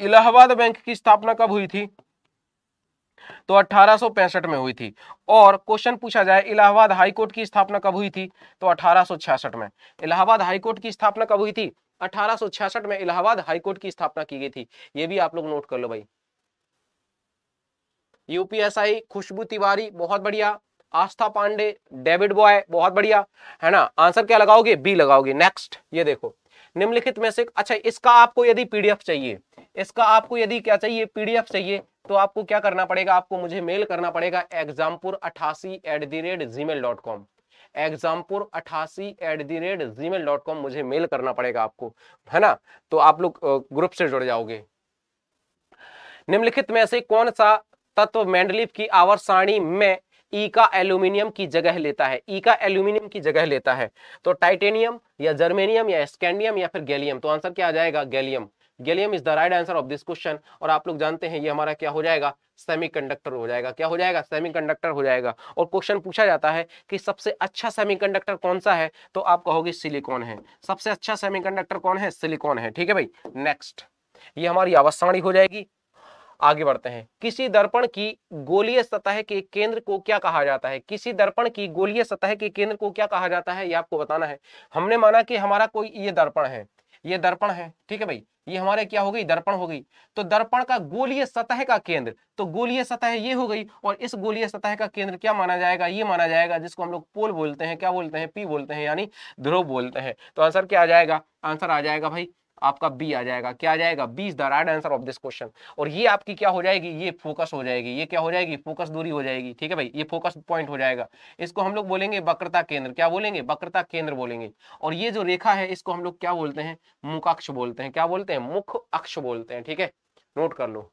इलाहाबाद बैंक की स्थापना कब हुई थी तो अठारह में हुई थी और क्वेश्चन पूछा जाए इलाहाबाद हाईकोर्ट की स्थापना कब हुई थी तो अठारह में इलाहाबाद हाईकोर्ट की स्थापना कब हुई थी 1866 में इलाहाबाद हाईकोर्ट की स्थापना की गई थी ये भी आप लोग नोट कर लो भाई यूपीएसआई खुशबू तिवारी बहुत बढ़िया आस्था पांडे डेविड बॉय बहुत बढ़िया है ना आंसर क्या लगाओगे बी लगाओगे नेक्स्ट ये देखो निम्नलिखित में से अच्छा इसका आपको यदि पीडीएफ चाहिए इसका आपको यदि क्या चाहिए पीडीएफ चाहिए तो आपको क्या करना पड़ेगा आपको मुझे मेल करना पड़ेगा एग्जामपुर अठासी at the rate Gmail dot com Exampur अठासी at the rate Gmail dot com मुझे मेल करना पड़ेगा आपको है ना तो आप लोग ग्रुप से जुड़ जाओगे निम्नलिखित में से कौन सा तत्व मैंडलिप की आवर्षाणी में ई का एल्यूमिनियम की जगह लेता है ई का एल्यूमिनियम की जगह लेता है तो टाइटेनियम या जर्मेनियम या स्कैंडियम या फिर गैलियम तो आंसर क्या आ जाएगा gallium gallium is the right answer of this question और आप लोग जानते हैं ये हमारा क्या हो जाएगा सेमीकंडक्टर हो जाएगा क्या हो जाएगा सेमीकंडक्टर हो जाएगा और क्वेश्चन पूछा जाता है कि सबसे अच्छा सेमीकंडक्टर कौन सा है तो आप कहोगे सिलिकॉन है सबसे अच्छा सेमीकंडक्टर कौन है सिलिकॉन है ठीक है भाई नेक्स्ट ये हमारी अवस्थाणी हो जाएगी आगे बढ़ते हैं किसी दर्पण की गोलीय सतह के केंद्र को क्या कहा जाता है किसी दर्पण की गोलीय सतह के केंद्र को क्या कहा जाता है ये आपको बताना है हमने माना कि हमारा कोई ये दर्पण है ये दर्पण है ठीक है भाई ये हमारे क्या हो गई दर्पण हो गई तो दर्पण का गोलीय सतह का केंद्र तो गोलीय सतह ये हो गई और इस गोलीय सतह का केंद्र क्या माना जाएगा ये माना जाएगा जिसको हम लोग पोल बोलते हैं क्या बोलते हैं पी बोलते हैं यानी ध्रुव बोलते हैं तो आंसर क्या आ जाएगा आंसर आ जाएगा भाई आपका बी आ जाएगा क्या आ जाएगा B is the right answer of this question और ये आपकी क्या हो जाएगी ये फोकस हो जाएगी ये क्या हो जाएगी फोकस दूरी हो जाएगी ठीक है भाई ये फोकस पॉइंट हो जाएगा इसको हम लोग बोलेंगे वक्रता केंद्र क्या बोलेंगे वक्रता केंद्र बोलेंगे और ये जो रेखा है इसको हम लोग क्या बोलते हैं मुखाक्ष बोलते हैं क्या बोलते हैं मुख अक्ष बोलते हैं ठीक है नोट कर लो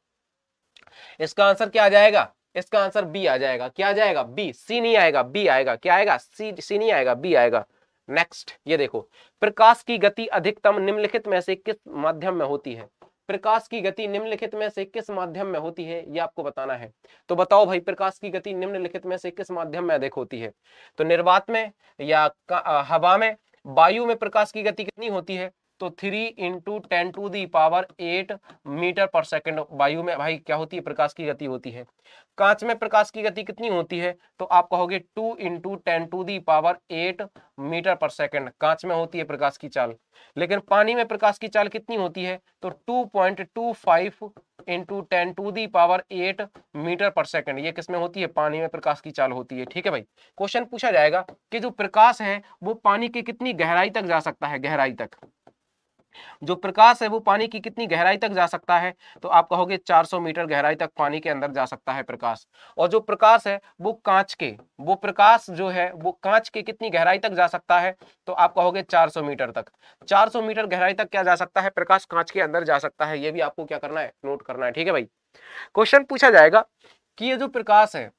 इसका आंसर क्या आ जाएगा इसका आंसर बी आ जाएगा क्या आ जाएगा बी सी नहीं आएगा बी आएगा क्या आएगा सी सी नहीं आएगा बी आएगा नेक्स्ट ये देखो प्रकाश की गति अधिकतम निम्नलिखित में से किस माध्यम में होती है प्रकाश की गति निम्नलिखित में से किस माध्यम में होती है ये आपको बताना है तो बताओ भाई प्रकाश की गति निम्नलिखित में से किस माध्यम में अधिक होती है तो निर्वात में या हवा में वायु में प्रकाश की गति कितनी होती है तो three into ten to the power eight metre per second वायु में भाई क्या होती है प्रकाश की गति होती है कांच में प्रकाश की गति कितनी होती है तो आप कहोगे two into ten to the power eight metre per second कांच में होती है प्रकाश की चाल लेकिन पानी में प्रकाश की चाल कितनी होती है तो two point two five into ten to the power eight metre per second ये किसमें होती है पानी में प्रकाश की चाल होती है ठीक है भाई क्वेश्चन पूछा जाएगा कि जो प्रकाश है वो पानी के कितनी गहराई तक जा सकता है गहराई तक जो प्रकाश है वो पानी की कितनी गहराई तक जा सकता है तो आप कहोगे 400 मीटर गहराई तक पानी के अंदर जा सकता है प्रकाश और जो प्रकाश है वो कांच के वो प्रकाश जो है वो कांच के कितनी गहराई तक जा सकता है तो आप कहोगे 400 मीटर तक 400 मीटर गहराई तक क्या जा सकता है प्रकाश कांच के अंदर जा सकता है ये भी आपको क्या करना है नोट करना है ठीक है भाई क्वेश्चन पूछा जाएगा कि ये जो प्रकाश है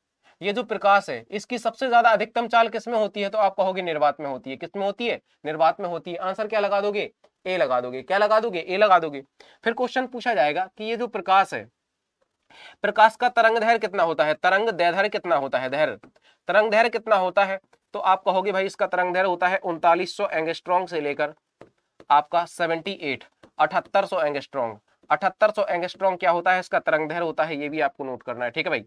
ये जो प्रकाश है इसकी सबसे ज्यादा अधिकतम चाल किसमें होती है तो आप कहोगे निर्वात में होती है किसमें होती है निर्वात में होती है आंसर क्या लगा दोगे ए लगा दोगे क्या लगा दोगे ए लगा दोगे फिर क्वेश्चन पूछा जाएगा कि ये जो प्रकाश है प्रकाश का तरंग दैर्घ्य कितना होता है तरंग दैधर कितना होता है दैर्घ्य तरंग दैर्घ्य कितना होता है तो आप कहोगे भाई इसका तरंग दैर्घ्य होता है उनतालीस सौ एंगस्ट्रॉन्ग से लेकर आपका सेवेंटी एट अठहत्तर सौ एंगस्ट्रॉन्ग अठहत्तर सौ एंगस्ट्रॉन्ग क्या होता है इसका तरंग दैर्घ्य होता है ये भी आपको नोट करना है ठीक है भाई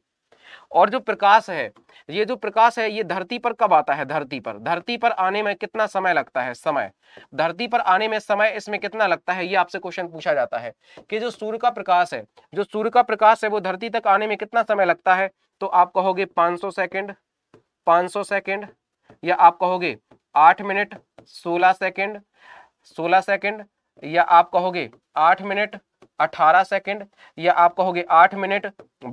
और जो प्रकाश है ये जो प्रकाश है ये धरती पर कब आता है धरती पर धरती पर आने में कितना समय लगता है समय धरती पर आने में समय इसमें कितना लगता है ये आपसे क्वेश्चन पूछा जाता है कि जो सूर्य का प्रकाश है जो सूर्य का प्रकाश है वो धरती तक आने में कितना समय लगता है तो आप कहोगे सेकेंड सेकंड सौ सेकंड या आप कहोगे आठ मिनट सोलह सेकेंड सोलह सेकेंड या आप कहोगे आठ मिनट 18 सेकंड या आप कहोगे 8 मिनट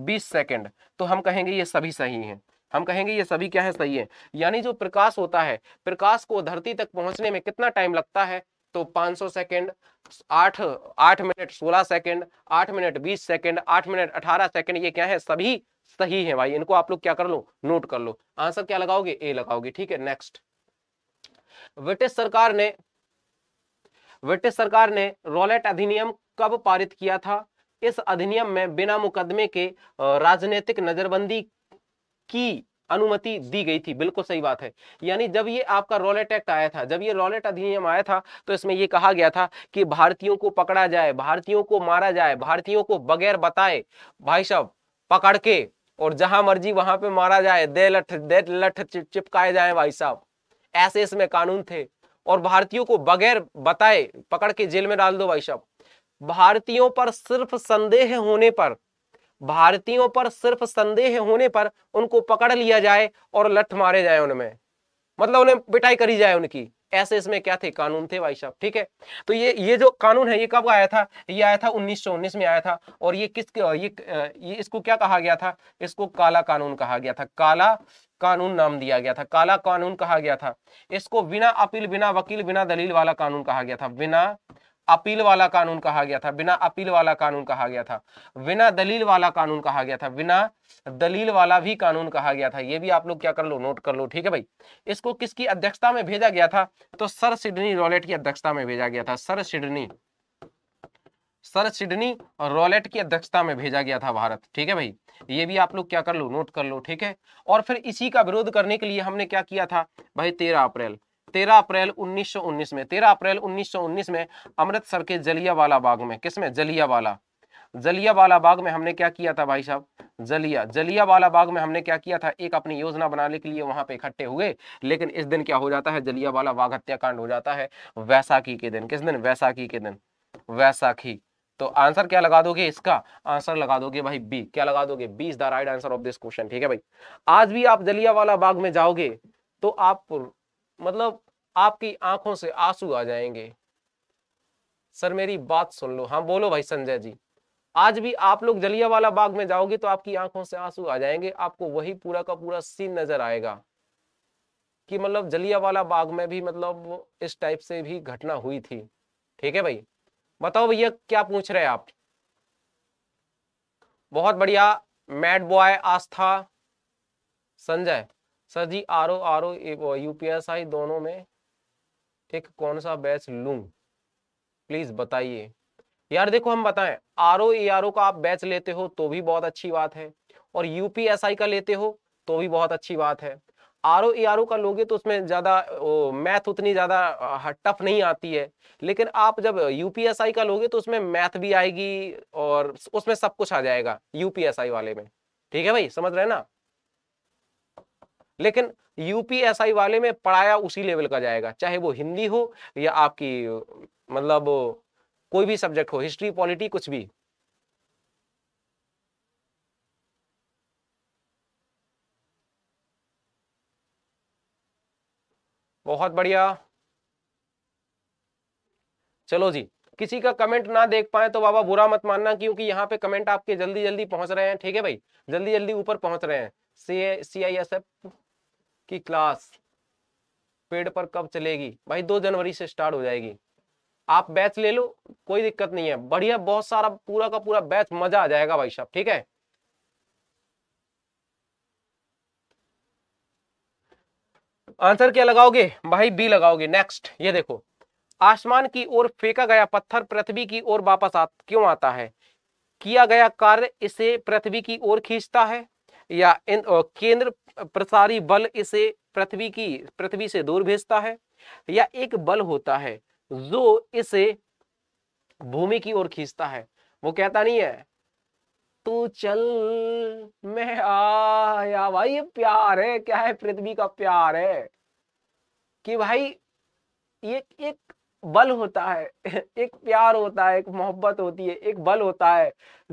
20 सेकंड तो हम कहेंगे ये सभी सही हैं हम कहेंगे ये सभी क्या है सही है यानी जो प्रकाश होता है प्रकाश को धरती तक पहुंचने में कितना टाइम लगता है तो 500 second 8 8 minute 16 second 8 minute 20 second 8 minute 18 second ये क्या है सभी सही है भाई इनको आप लोग क्या कर लो नोट कर लो आंसर क्या लगाओगे ए लगाओगे ठीक है नेक्स्ट ब्रिटिश सरकार ने ब्रिटिश सरकार ने रोलेट अधिनियम कब पारित किया था इस अधिनियम में बिना मुकदमे के राजनीतिक नजरबंदी की अनुमति दी गई थी बिल्कुल सही बात है यानी जब ये आपका रॉलेट एक्ट आया था जब ये रॉलेट अधिनियम आया था तो इसमें ये कहा गया था कि भारतीयों को पकड़ा जाए भारतीयों को मारा जाए भारतीयों को बगैर बताए भाई साहब पकड़ के और जहां मर्जी वहां पे मारा जाए दे लठ दे लठ चिपकाए जाए भाई साहब ऐसे इसमें कानून थे और भारतीयों को बगैर बताए पकड़ के जेल में डाल दो भाई साहब भारतीयों पर सिर्फ संदेह होने पर भारतीयों पर सिर्फ संदेह होने पर उनको पकड़ लिया जाए और लठ मारे जाए उनमें मतलब उन्हें पिटाई करी जाए उनकी ऐसे इसमें क्या थे कानून थे भाई साहब ठीक है तो ये ये जो कानून है ये कब आया था ये आया था 1919 में आया था और ये किस ये ये इसको क्या कहा गया था इसको काला कानून कहा गया था काला कानून नाम दिया गया था काला कानून कहा गया था इसको बिना अपील बिना वकील बिना दलील वाला कानून कहा गया था बिना अपील वाला कानून कहा गया था बिना अपील वाला कानून कहा गया था बिना दलील वाला कानून कहा गया था बिना दलील वाला भी कानून कहा गया था यह भी आप लोग क्या कर लो नोट कर लो ठीक है भाई इसको किसकी अध्यक्षता में भेजा गया था तो सर सिडनी रॉलेट की अध्यक्षता में भेजा गया था सर सिडनी सर सिडनी और रॉलेट की अध्यक्षता में भेजा गया था भारत ठीक है भाई ये भी आप लोग क्या कर लो नोट कर लो ठीक है और फिर इसी का विरोध करने के लिए हमने क्या किया था भाई तेरह अप्रैल 13 अप्रैल 1919 में 13 अप्रैल 1919 में अमृतसर के जलियावाला बाग में किसमें जलियावाला जलियावाला बाग में हमने क्या किया था भाई साहब जलिया जलियावाला बाग में हमने क्या किया था एक अपनी योजना बनाने के लिए वहां पे इकट्ठे हुए लेकिन इस दिन क्या हो जाता है जलियावाला बाग हत्याकांड हो जाता है वैसाखी के दिन किस दिन वैसाखी के दिन वैसाखी तो आंसर क्या लगा दोगे इसका आंसर लगा दोगे भाई बी क्या लगा दोगे B is the right answer of this question ठीक है भाई आज भी आप जलियावाला बाग में जाओगे तो आप मतलब आपकी आंखों से आंसू आ जाएंगे सर मेरी बात सुन लो हाँ बोलो भाई संजय जी आज भी आप लोग जलियावाला बाग में जाओगे तो आपकी आंखों से आंसू आ जाएंगे आपको वही पूरा का पूरा सीन नजर आएगा कि मतलब जलियावाला बाग में भी मतलब इस टाइप से भी घटना हुई थी ठीक है भाई बताओ भैया क्या पूछ रहे हैं आप बहुत बढ़िया mad boy Aastha Sanjay sir ji R O R O UPSI दोनों में एक कौन सा बैच लू प्लीज बताइए यार देखो हम बताएं आर ओ आर ओ का आप बैच लेते हो तो भी बहुत अच्छी बात है और यूपीएसआई का लेते हो तो भी बहुत अच्छी बात है R O A R O का लोगे तो उसमें ज़्यादा मैथ उतनी ज़्यादा टफ नहीं आती है लेकिन आप जब यूपीएसआई का लोगे तो उसमें मैथ भी आएगी और उसमें सब कुछ आ जाएगा यूपीएसआई वाले में ठीक है भाई समझ रहे ना लेकिन यूपीएसआई वाले में पढ़ाया उसी लेवल का जाएगा चाहे वो हिंदी हो या आपकी मतलब कोई भी सब्जेक्ट हो हिस्ट्री पॉलिटी कुछ भी बहुत बढ़िया चलो जी किसी का कमेंट ना देख पाए तो बाबा बुरा मत मानना क्योंकि यहाँ पे कमेंट आपके जल्दी जल्दी पहुंच रहे हैं ठीक है भाई जल्दी जल्दी ऊपर पहुंच रहे हैं C C I S F की क्लास पेड़ पर कब चलेगी भाई दो जनवरी से स्टार्ट हो जाएगी आप बैच ले लो कोई दिक्कत नहीं है बढ़िया बहुत सारा पूरा का पूरा बैच मजा आ जाएगा भाई साहब ठीक है आंसर क्या लगाओगे भाई बी लगाओगे नेक्स्ट ये देखो आसमान की ओर फेंका गया पत्थर पृथ्वी की ओर वापस आ, क्यों आता है किया गया कार्य इसे पृथ्वी की ओर खींचता है या इन केंद्र प्रसारी बल इसे पृथ्वी की पृथ्वी से दूर भेजता है या एक बल होता है जो इसे भूमि की ओर खींचता है वो कहता नहीं है तू चल मैं आया भाई ये प्यार है क्या है पृथ्वी का प्यार है कि भाई ये एक बल होता है एक प्यार होता है एक मोहब्बत होती है एक बल होता है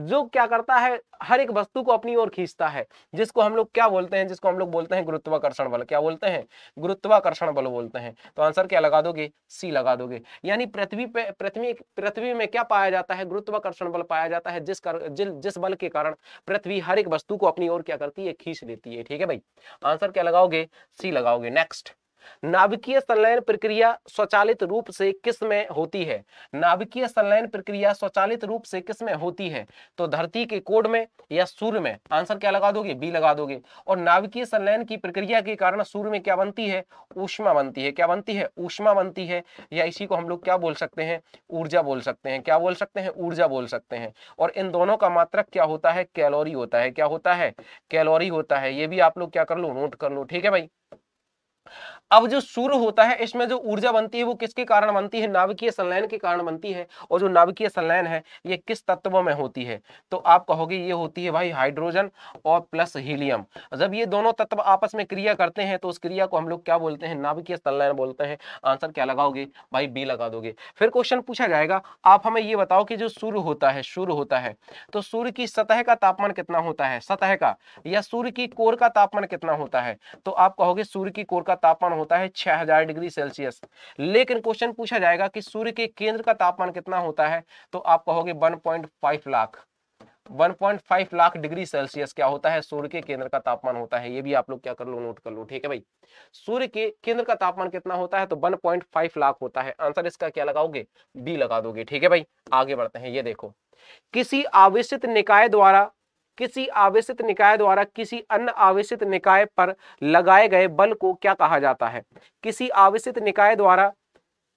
जो क्या करता है हर एक वस्तु को अपनी ओर खींचता है जिसको हम लोग क्या बोलते हैं जिसको हम लोग बोलते हैं गुरुत्वाकर्षण बल क्या बोलते हैं गुरुत्वाकर्षण बल बोलते हैं तो आंसर क्या लगा दोगे सी लगा दोगे यानी पृथ्वी पे पृथ्वी पृथ्वी में क्या पाया जाता है गुरुत्वाकर्षण बल पाया जाता है जिस कर, जिस, जिस बल के कारण पृथ्वी हर एक वस्तु को अपनी ओर क्या करती है खींच लेती है ठीक है भाई आंसर क्या लगाओगे सी लगाओगे नेक्स्ट नाभिकीय संलयन प्रक्रिया स्वचालित रूप से किस में होती है नाभिकीय संलयन प्रक्रिया स्वचालित रूप से किस में होती है तो धरती के कोड में या सूर्य में आंसर क्या लगा दोगे बी लगा दोगे और नाभिकीय संलयन की प्रक्रिया के कारण सूर्य में क्या बनती है ऊष्मा बनती है क्या बनती है ऊष्मा बनती है या इसी को हम लोग क्या बोल सकते हैं ऊर्जा बोल सकते हैं क्या बोल सकते हैं ऊर्जा बोल सकते हैं और इन दोनों का मात्रक क्या होता है कैलोरी होता है क्या होता है कैलोरी होता है ये भी आप लोग क्या कर लो नोट कर लो ठीक है भाई अब जो सूर्य होता है इसमें जो ऊर्जा बनती है वो किसके कारण बनती है नाभिकीय संलयन के कारण बनती है और जो नाभिकीय संलयन है ये किस तत्व में होती है तो आप कहोगे ये होती है भाई हाइड्रोजन और प्लस हीलियम जब ये दोनों तत्व आपस में क्रिया करते हैं तो उस क्रिया को हम लोग क्या बोलते हैं नाभिकीय संलयन बोलते हैं आंसर क्या लगाओगे भाई बी लगा दोगे फिर क्वेश्चन पूछा जाएगा आप हमें ये बताओ कि जो सूर्य होता है सूर्य होता है तो सूर्य की सतह का तापमान कितना होता है सतह का या सूर्य की कोर का तापमान कितना होता है तो आप कहोगे सूर्य की कोर का का तापमान होता है 6000 डिग्री सेल्सियस लेकिन क्वेश्चन पूछा जाएगा कि सूर्य के केंद्र का तापमान कितना होता है तो आप कहोगे 1.5 लाख 1.5 लाख डिग्री सेल्सियस क्या होता है सूर्य के केंद्र का तापमान होता है ये भी आप लोग क्या कर लो नोट कर लो ठीक है भाई सूर्य के केंद्र का तापमान कितना होता है तो 1.5 लाख होता है आंसर इसका क्या लगाओगे बी लगा दोगे ठीक है भाई आगे बढ़ते हैं ये देखो किसी आवेशित निकाय द्वारा किसी आवेशित निकाय द्वारा किसी अन्य आवेशित निकाय पर लगाए गए बल को क्या कहा जाता है किसी आवेशित निकाय द्वारा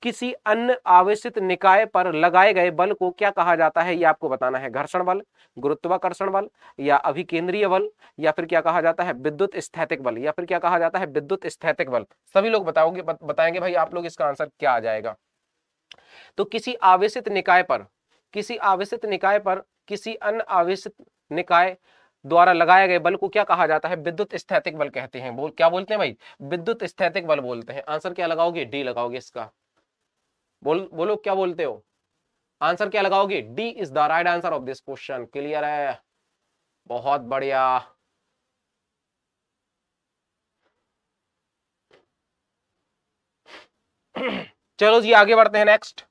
किसी अन्य आवेशित निकाय पर लगाए गए बल को क्या कहा जाता है ये आपको बताना है घर्षण बल गुरुत्वाकर्षण बल या अभिकेंद्रीय बल या फिर क्या कहा जाता है विद्युत स्थैतिक बल या फिर क्या कहा जाता है विद्युत स्थैतिक बल सभी लोग बताओगे बत, बताएंगे भाई आप लोग इसका आंसर क्या आ जाएगा तो किसी आवेशित निकाय पर किसी आवेशित निकाय पर किसी अन्य आवेशित निकाय द्वारा लगाए गए बल को क्या कहा जाता है विद्युत स्थैतिक बल कहते हैं बोल क्या बोलते हैं भाई विद्युत स्थैतिक बल बोलते हैं आंसर क्या लगाओगे डी लगाओगे इसका बोल बोलो क्या बोलते हो आंसर क्या लगाओगे D is the right answer of this question clear है बहुत बढ़िया *clears throat* चलो जी आगे बढ़ते हैं नेक्स्ट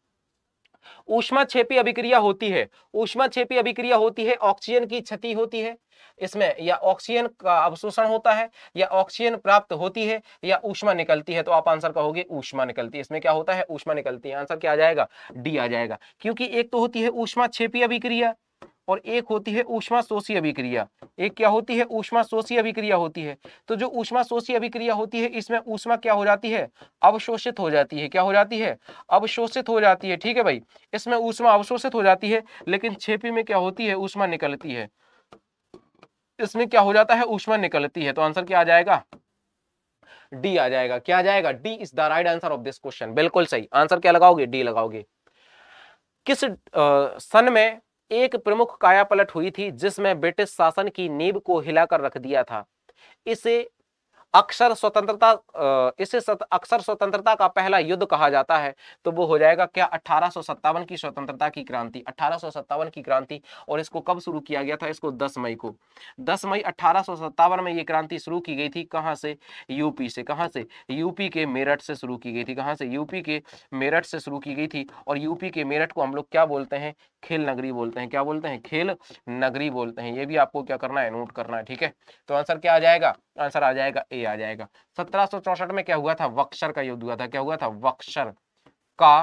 ऊष्मा छेपी अभिक्रिया होती है ऊष्मा छेपी अभिक्रिया होती है ऑक्सीजन की क्षति होती है इसमें या ऑक्सीजन का अवशोषण होता है या ऑक्सीजन प्राप्त होती है या ऊष्मा निकलती है तो आप आंसर कहोगे ऊष्मा निकलती है इसमें क्या होता है ऊष्मा निकलती है आंसर क्या आ जाएगा डी आ जाएगा क्योंकि एक तो होती है ऊष्मा छेपी अभिक्रिया और एक होती है ऊष्मा शोषी अभिक्रिया एक क्या होती है ऊष्मा शोषी अभिक्रिया होती है तो जो ऊष्मा शोषी अभिक्रिया होती है इसमें ऊष्मा क्या हो जाती है अवशोषित हो जाती है क्या हो जाती है अवशोषित हो जाती है ठीक है भाई इसमें ऊष्मा अवशोषित हो जाती है लेकिन छेपी में क्या होती है ऊष्मा निकलती है इसमें क्या हो जाता है ऊष्मा निकलती है तो आंसर क्या आ जाएगा डी आ जाएगा क्या आ जाएगा D is the right answer of this question बिल्कुल सही आंसर क्या लगाओगे डी लगाओगे किस आ, सन में एक प्रमुख कायापलट हुई थी जिसमें ब्रिटिश शासन की नींब को हिलाकर रख दिया था इसे अक्षर स्वतंत्रता इसे अक्षर स्वतंत्रता का पहला युद्ध कहा जाता है तो वो हो जाएगा क्या अठारह की स्वतंत्रता की क्रांति अठारह की क्रांति और इसको कब शुरू किया गया था इसको दस मई को दस मई अठारह में ये क्रांति शुरू की गई थी कहाँ से यूपी से कहाँ से यूपी के मेरठ से शुरू की गई थी कहाँ से यूपी के मेरठ से शुरू की गई थी और यूपी के मेरठ को हम लोग क्या बोलते हैं खेल नगरी बोलते हैं क्या बोलते हैं खेल नगरी बोलते हैं ये भी आपको क्या करना है नोट करना है ठीक है तो आंसर क्या आ जाएगा आंसर आ जाएगा ए आ जाएगा सत्रह में क्या हुआ था वक्सर का युद्ध हुआ था क्या हुआ था वक्सर का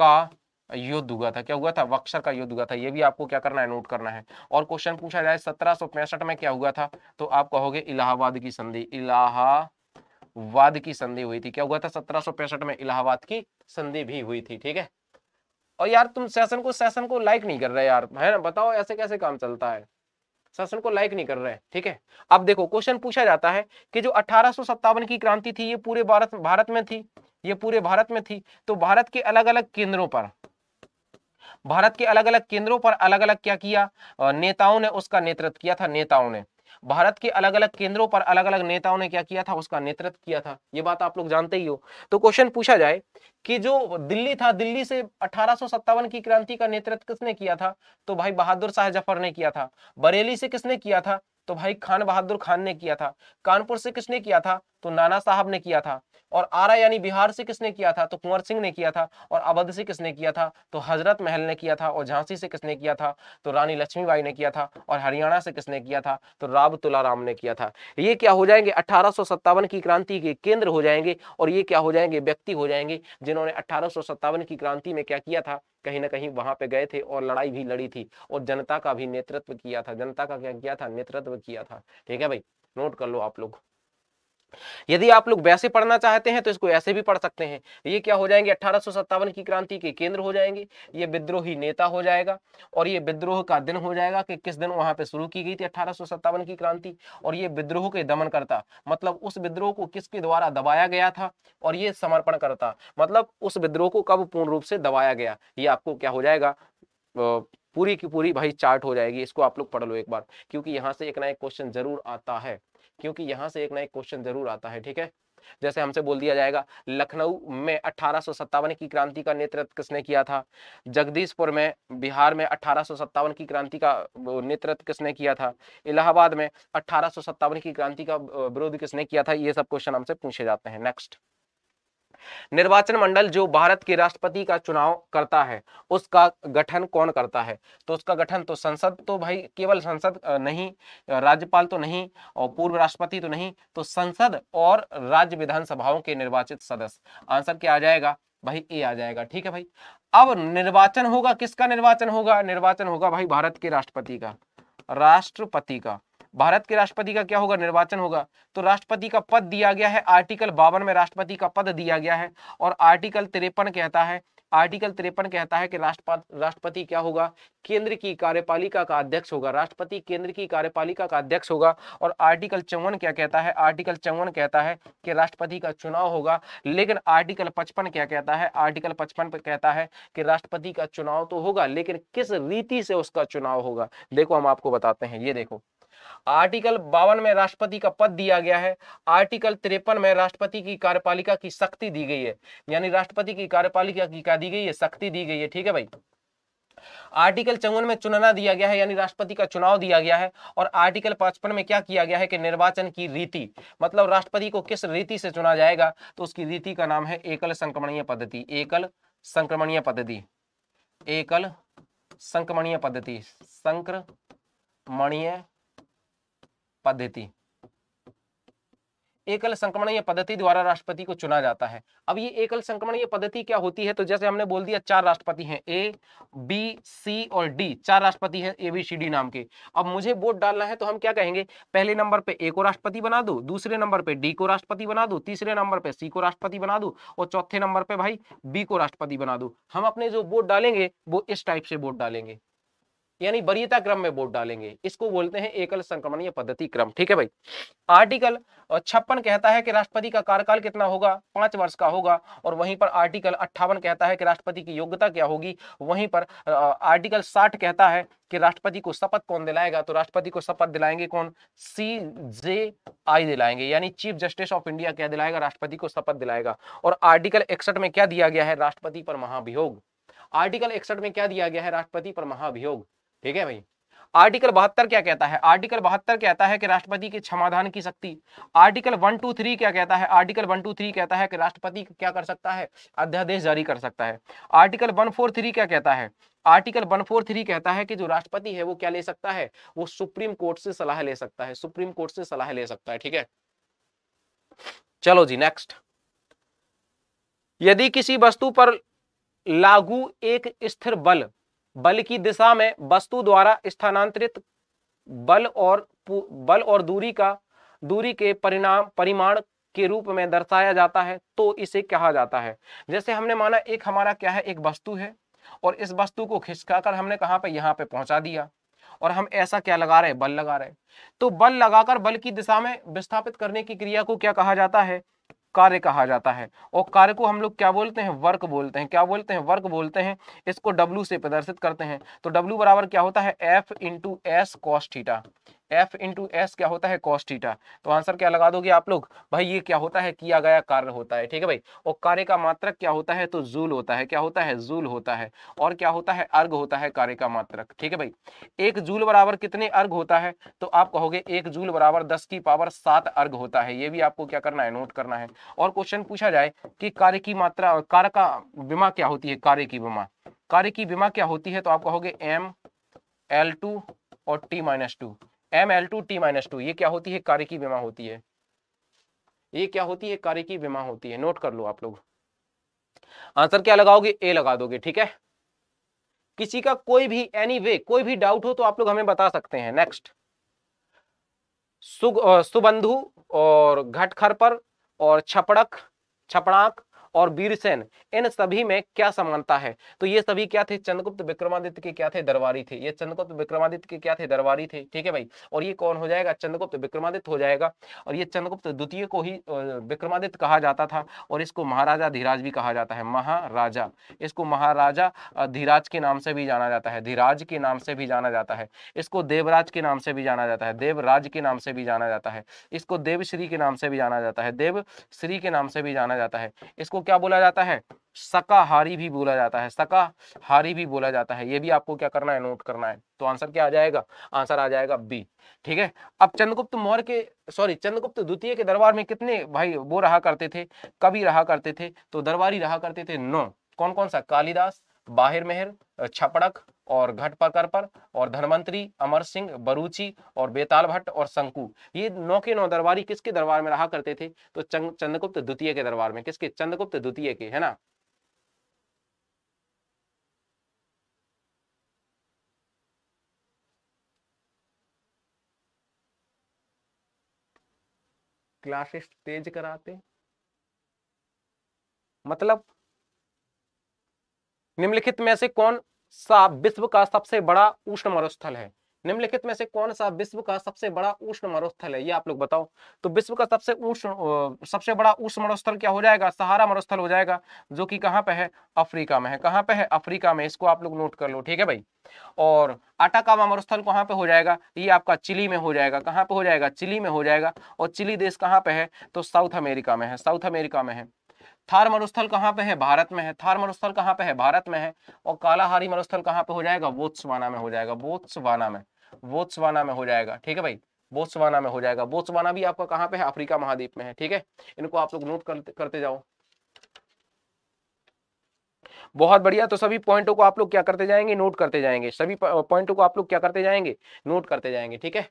का युद्ध हुआ था क्या हुआ था वक्सर का युद्ध हुआ था ये भी आपको क्या करना है नोट करना है और क्वेश्चन पूछा जाए सत्रह में क्या हुआ था तो आप कहोगे इलाहाबाद की संधि इलाहाबाद की संधि हुई थी क्या हुआ था सत्रह में इलाहाबाद की संधि भी हुई थी ठीक है और यार तुम सेशन को सेशन को लाइक नहीं कर रहे यार है ना बताओ ऐसे कैसे काम चलता है शासन को लाइक नहीं कर रहे ठीक है अब देखो क्वेश्चन पूछा जाता है कि जो अठारह की क्रांति थी ये पूरे भारत भारत में थी ये पूरे भारत में थी तो भारत के अलग अलग केंद्रों पर भारत के अलग अलग केंद्रों पर अलग अलग क्या किया नेताओं ने उसका नेतृत्व किया था नेताओं ने भारत के अलग अलग केंद्रों पर अलग अलग नेताओं ने क्या किया था उसका नेतृत्व किया था ये बात आप लोग जानते ही हो तो क्वेश्चन पूछा जाए कि जो दिल्ली था दिल्ली से अठारह की क्रांति का नेतृत्व किसने किया था तो भाई बहादुर शाह जफर ने किया था बरेली से किसने किया था तो भाई खान बहादुर खान ने किया था कानपुर से किसने किया था तो नाना साहब ने किया था और आरा यानी बिहार से किसने किया था तो कुंवर सिंह ने किया था और अवध से किसने किया था तो हजरत महल ने किया था और झांसी से किसने किया था तो रानी लक्ष्मीबाई ने किया था और हरियाणा से किसने किया था तो राब तुलाराम ने किया था ये क्या हो जाएंगे अठारह की क्रांति के केंद्र हो जाएंगे और ये क्या हो जाएंगे व्यक्ति हो जाएंगे जिन्होंने अठारह की क्रांति में क्या किया था कहीं ना कहीं वहां पे गए थे और लड़ाई भी लड़ी थी और जनता का भी नेतृत्व किया था जनता का क्या किया था नेतृत्व किया था ठीक है भाई नोट कर लो आप लोग यदि आप लोग वैसे पढ़ना चाहते हैं तो इसको ऐसे भी पढ़ सकते हैं तो ये क्या हो जाएंगे अठारह की क्रांति के केंद्र हो जाएंगे ये विद्रोही नेता हो जाएगा और ये विद्रोह का दिन हो जाएगा कि किस दिन वहां पे शुरू की गई थी अठारह की क्रांति और ये विद्रोह के दमन करता मतलब उस विद्रोह को किसके द्वारा दबाया गया था और ये समर्पण करता मतलब उस विद्रोह को कब पूर्ण रूप से दबाया गया ये आपको क्या हो जाएगा पूरी की पूरी भाई चार्ट हो जाएगी इसको आप लोग पढ़ लो एक बार क्योंकि यहाँ से एक ना एक क्वेश्चन जरूर आता है क्योंकि यहाँ से एक ना एक क्वेश्चन जरूर आता है ठीक है जैसे हमसे बोल दिया जाएगा लखनऊ में अठारह की क्रांति का नेतृत्व किसने किया था जगदीशपुर में बिहार में अठारह की क्रांति का नेतृत्व किसने किया था इलाहाबाद में अठारह की क्रांति का विरोध किसने किया था ये सब क्वेश्चन हमसे पूछे जाते हैं नेक्स्ट निर्वाचन मंडल जो भारत के राष्ट्रपति का चुनाव करता है उसका गठन कौन करता है तो उसका गठन तो संसद तो भाई केवल संसद नहीं राज्यपाल तो नहीं और पूर्व राष्ट्रपति तो नहीं तो संसद और राज्य विधानसभाओं के निर्वाचित सदस्य आंसर क्या आ जाएगा भाई ए आ जाएगा ठीक है भाई अब निर्वाचन होगा किसका निर्वाचन होगा निर्वाचन होगा भाई भारत के राष्ट्रपति का राष्ट्रपति का भारत के राष्ट्रपति का क्या होगा निर्वाचन होगा तो राष्ट्रपति का पद दिया गया है आर्टिकल बावन में राष्ट्रपति का पद दिया गया है और आर्टिकल तिरपन कहता है आर्टिकल तिरपन कहता है कि राष्ट्रपति राष्ट्रपति क्या होगा केंद्र की कार्यपालिका का अध्यक्ष होगा राष्ट्रपति केंद्र की कार्यपालिका का अध्यक्ष होगा और आर्टिकल चौवन क्या कहता है आर्टिकल चौवन कहता है कि राष्ट्रपति का चुनाव होगा लेकिन आर्टिकल पचपन क्या कहता है आर्टिकल पचपन कहता है कि राष्ट्रपति का चुनाव तो होगा लेकिन किस रीति से उसका चुनाव होगा देखो हम आपको बताते हैं ये देखो आर्टिकल बावन में राष्ट्रपति का पद दिया गया है आर्टिकल तिरपन में राष्ट्रपति की कार्यपालिका की शक्ति दी गई है यानी राष्ट्रपति की कार्यपालिका की क्या दी गई है शक्ति दी गई है ठीक है भाई आर्टिकल चौवन में चुनना दिया गया है यानी राष्ट्रपति का चुनाव दिया गया है और आर्टिकल पचपन में क्या किया गया है कि निर्वाचन की रीति मतलब राष्ट्रपति को किस रीति से चुना जाएगा तो उसकी रीति का नाम है एकल संक्रमणीय पद्धति एकल संक्रमणीय पद्धति एकल संक्रमणीय पद्धति संक्रमणीय पद्धति एकल संक्रमणीय पद्धति द्वारा राष्ट्रपति को चुना जाता है अब ये एकल संक्रमणीय पद्धति क्या होती है तो जैसे हमने बोल दिया चार राष्ट्रपति हैं ए बी सी और डी चार राष्ट्रपति हैं ए बी सी डी नाम के अब मुझे वोट डालना है तो हम क्या कहेंगे पहले नंबर पे ए को राष्ट्रपति बना दो दूसरे नंबर पे डी को राष्ट्रपति बना दो तीसरे नंबर पे सी को राष्ट्रपति बना दो और चौथे नंबर पे भाई बी को राष्ट्रपति बना दो हम अपने जो वोट डालेंगे वो इस टाइप से वोट डालेंगे यानी वरीयता क्रम में वोट डालेंगे इसको बोलते हैं एकल संक्रमणीय पद्धति क्रम ठीक है भाई आर्टिकल छप्पन कहता है कि राष्ट्रपति का कार्यकाल कितना होगा पांच वर्ष का होगा और वहीं पर आर्टिकल अट्ठावन कहता है कि राष्ट्रपति की योग्यता क्या होगी वहीं पर आर्टिकल साठ कहता है कि राष्ट्रपति को शपथ कौन दिलाएगा तो राष्ट्रपति को शपथ दिलाएंगे कौन सी जे आई दिलाएंगे यानी चीफ जस्टिस ऑफ इंडिया क्या दिलाएगा राष्ट्रपति को शपथ दिलाएगा और आर्टिकल इकसठ में क्या दिया गया है राष्ट्रपति पर महाभियोग आर्टिकल इकसठ में क्या दिया गया है राष्ट्रपति पर महाभियोग ठीक है भाई आर्टिकल बहत्तर क्या कहता है आर्टिकल बहत्तर कहता है कि राष्ट्रपति के क्षमाधान की शक्ति आर्टिकल वन टू थ्री क्या कहता है आर्टिकल वन टू थ्री कहता है कि राष्ट्रपति क्या कर सकता है अध्यादेश जारी कर सकता है आर्टिकल वन फोर थ्री क्या कहता है आर्टिकल वन फोर थ्री कहता है कि जो राष्ट्रपति है वो क्या ले सकता है वो सुप्रीम कोर्ट से सलाह ले सकता है सुप्रीम कोर्ट से सलाह ले सकता है ठीक है चलो जी नेक्स्ट यदि किसी वस्तु पर लागू एक स्थिर बल बल की दिशा में वस्तु द्वारा स्थानांतरित बल और बल और दूरी का दूरी के परिणाम परिमाण के रूप में दर्शाया जाता है तो इसे कहा जाता है जैसे हमने माना एक हमारा क्या है एक वस्तु है और इस वस्तु को खिसकाकर हमने कहाँ पे यहाँ पे पहुंचा दिया और हम ऐसा क्या लगा रहे बल लगा रहे तो बल लगाकर बल की दिशा में विस्थापित करने की क्रिया को क्या कहा जाता है कार्य कहा जाता है और कार्य को हम लोग क्या बोलते हैं वर्क बोलते हैं क्या बोलते हैं वर्क बोलते हैं इसको W से प्रदर्शित करते हैं तो W बराबर क्या होता है F into S cos theta F into S क्या होता है कॉस्टीटा तो आंसर क्या लगा दोगे आप लोग भाई ये क्या होता है किया गया कार्य होता है ठीक है भाई और कार्य का मात्रक क्या होता है तो जूल होता है क्या होता है जूल होता है और क्या होता है अर्घ होता है कार्य का मात्रक ठीक है भाई एक जूल बराबर कितने अर्घ होता है तो आप कहोगे एक जूल बराबर दस की पावर सात अर्घ होता है ये भी आपको क्या करना है नोट करना है और क्वेश्चन पूछा जाए कि कार्य की मात्रा कार्य का बीमा क्या होती है कार्य की बीमा कार्य की बीमा क्या होती है तो आप कहोगे एम एल टू और T minus two M L two T minus two ये क्या होती है कार्य की बीमा होती है ये क्या होती है कार्य की बीमा होती है नोट कर लो आप लोग आंसर क्या लगाओगे ए लगा दोगे ठीक है किसी का कोई भी एनी वे कोई भी डाउट हो तो आप लोग हमें बता सकते हैं नेक्स्ट सुबंधु और घटखर पर और छपड़क छपड़ाक और बीरसेन इन सभी में क्या समानता है तो ये सभी क्या थे चंद्रगुप्त विक्रमादित्य के क्या थे दरबारी थे ये चंद्रगुप्त विक्रमादित्य के क्या थे दरबारी थे ठीक है भाई और ये कौन हो जाएगा चंद्रगुप्त विक्रमादित्य हो जाएगा और ये चंद्रगुप्त द्वितीय को ही विक्रमादित्य कहा जाता था और इसको महाराजा धीराज भी कहा जाता है महाराजा इसको महाराजा धीराज के नाम से भी जाना जाता है धीराज के नाम से भी जाना जाता है इसको देवराज के नाम से भी जाना जाता है देवराज के नाम से भी जाना जाता है इसको देवश्री के नाम से भी जाना जाता है देवश्री के नाम से भी जाना जाता है इसको क्या बोला जाता है सकाहारी भी बोला जाता है सकाहारी भी बोला जाता है ये भी आपको क्या करना है नोट करना है तो आंसर क्या आ जाएगा आंसर आ जाएगा बी ठीक है अब चंद्रगुप्त मौर्य के सॉरी चंद्रगुप्त द्वितीय के दरबार में कितने भाई वो रहा करते थे कवि रहा करते थे तो दरबारी रहा करते थे नौ कौन कौन सा कालिदास बाहिर मेहर छपड़क और घट पकर पर और धनवंतरी अमर सिंह बरूची और बेताल भट्ट और शंकु ये नौ के नौ दरबारी किसके दरबार में रहा करते थे तो चंद्रगुप्त द्वितीय के दरबार में किसके चंद्रगुप्त द्वितीय के है ना क्लासेस तेज कराते मतलब निम्नलिखित में से कौन सा विश्व का सबसे बड़ा उष्ण मरुस्थल है निम्नलिखित में से कौन सा विश्व का सबसे बड़ा उष्ण मरुस्थल है ये आप लोग बताओ तो विश्व का सबसे उष्ण सबसे बड़ा उष्ण मरुस्थल क्या हो जाएगा सहारा मरुस्थल हो जाएगा जो कि कहाँ पे है अफ्रीका में है कहाँ पे है अफ्रीका में इसको आप लोग नोट कर लो ठीक है भाई और आटाकामा मरुस्थल कहाँ पे हो जाएगा ये आपका चिली में हो जाएगा कहाँ पे हो जाएगा चिली में हो जाएगा और चिली देश कहाँ पे है तो साउथ अमेरिका में है साउथ अमेरिका में है थार मरुस्थल कहाँ पे है भारत में है थार मरुस्थल कहाँ पे है भारत में है और कालाहारी मरुस्थल कहाँ पे हो जाएगा बोत्सवाना में हो जाएगा बोत्सवाना में बोत्सवाना में हो जाएगा ठीक है भाई बोत्सवाना में हो जाएगा बोत्सवाना भी आपका कहाँ पे है अफ्रीका महाद्वीप में है ठीक है इनको आप लोग नोट करते, जाओ बहुत बढ़िया तो सभी पॉइंटों को आप लोग क्या करते जाएंगे नोट करते जाएंगे सभी पॉइंटों को आप लोग क्या करते जाएंगे नोट करते जाएंगे ठीक है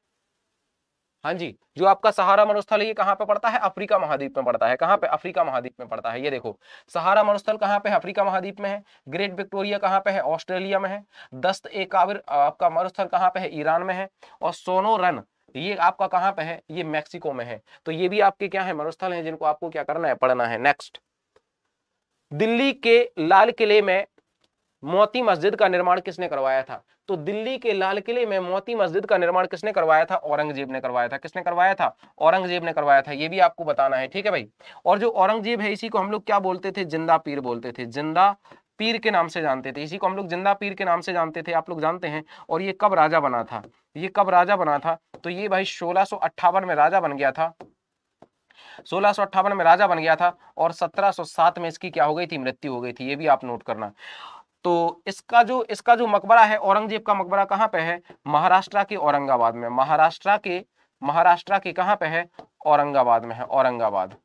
हाँ जी जो आपका सहारा मरुस्थल है ये कहाँ पे पड़ता है अफ्रीका महाद्वीप में पड़ता है कहाँ पे अफ्रीका महाद्वीप में पड़ता है ये देखो सहारा मरुस्थल कहाँ पे अफ्रीका महाद्वीप में है ग्रेट विक्टोरिया कहाँ पे है ऑस्ट्रेलिया में है दस्त एकाविर आपका मरुस्थल कहाँ पे है ईरान में है और सोनो रन ये आपका कहाँ पे है ये मैक्सिको में है तो ये भी आपके क्या है मरुस्थल है जिनको आपको क्या करना है पढ़ना है नेक्स्ट दिल्ली के लाल किले में मोती मस्जिद का निर्माण किसने करवाया था तो दिल्ली के लाल किले में मोती मस्जिद का निर्माण किसने करवाया था औरंगजेब ने करवाया था किसने करवाया था औरंगजेब ने करवाया था ये भी आपको बताना है ठीक है भाई और जो औरंगजेब है इसी को हम लोग क्या बोलते थे जिंदा पीर बोलते थे जिंदा पीर के नाम से जानते थे इसी को हम लोग जिंदा पीर के नाम से जानते थे आप लोग जानते हैं और ये कब राजा बना था ये कब राजा बना था तो ये भाई सोलह में राजा बन गया था सोलह में राजा बन गया था और 1707 में इसकी क्या हो गई थी मृत्यु हो गई थी ये भी आप नोट करना तो इसका जो इसका जो मकबरा है औरंगजेब का मकबरा कहाँ पे है महाराष्ट्र के औरंगाबाद में महाराष्ट्र के महाराष्ट्र के कहाँ पे है औरंगाबाद में है औरंगाबाद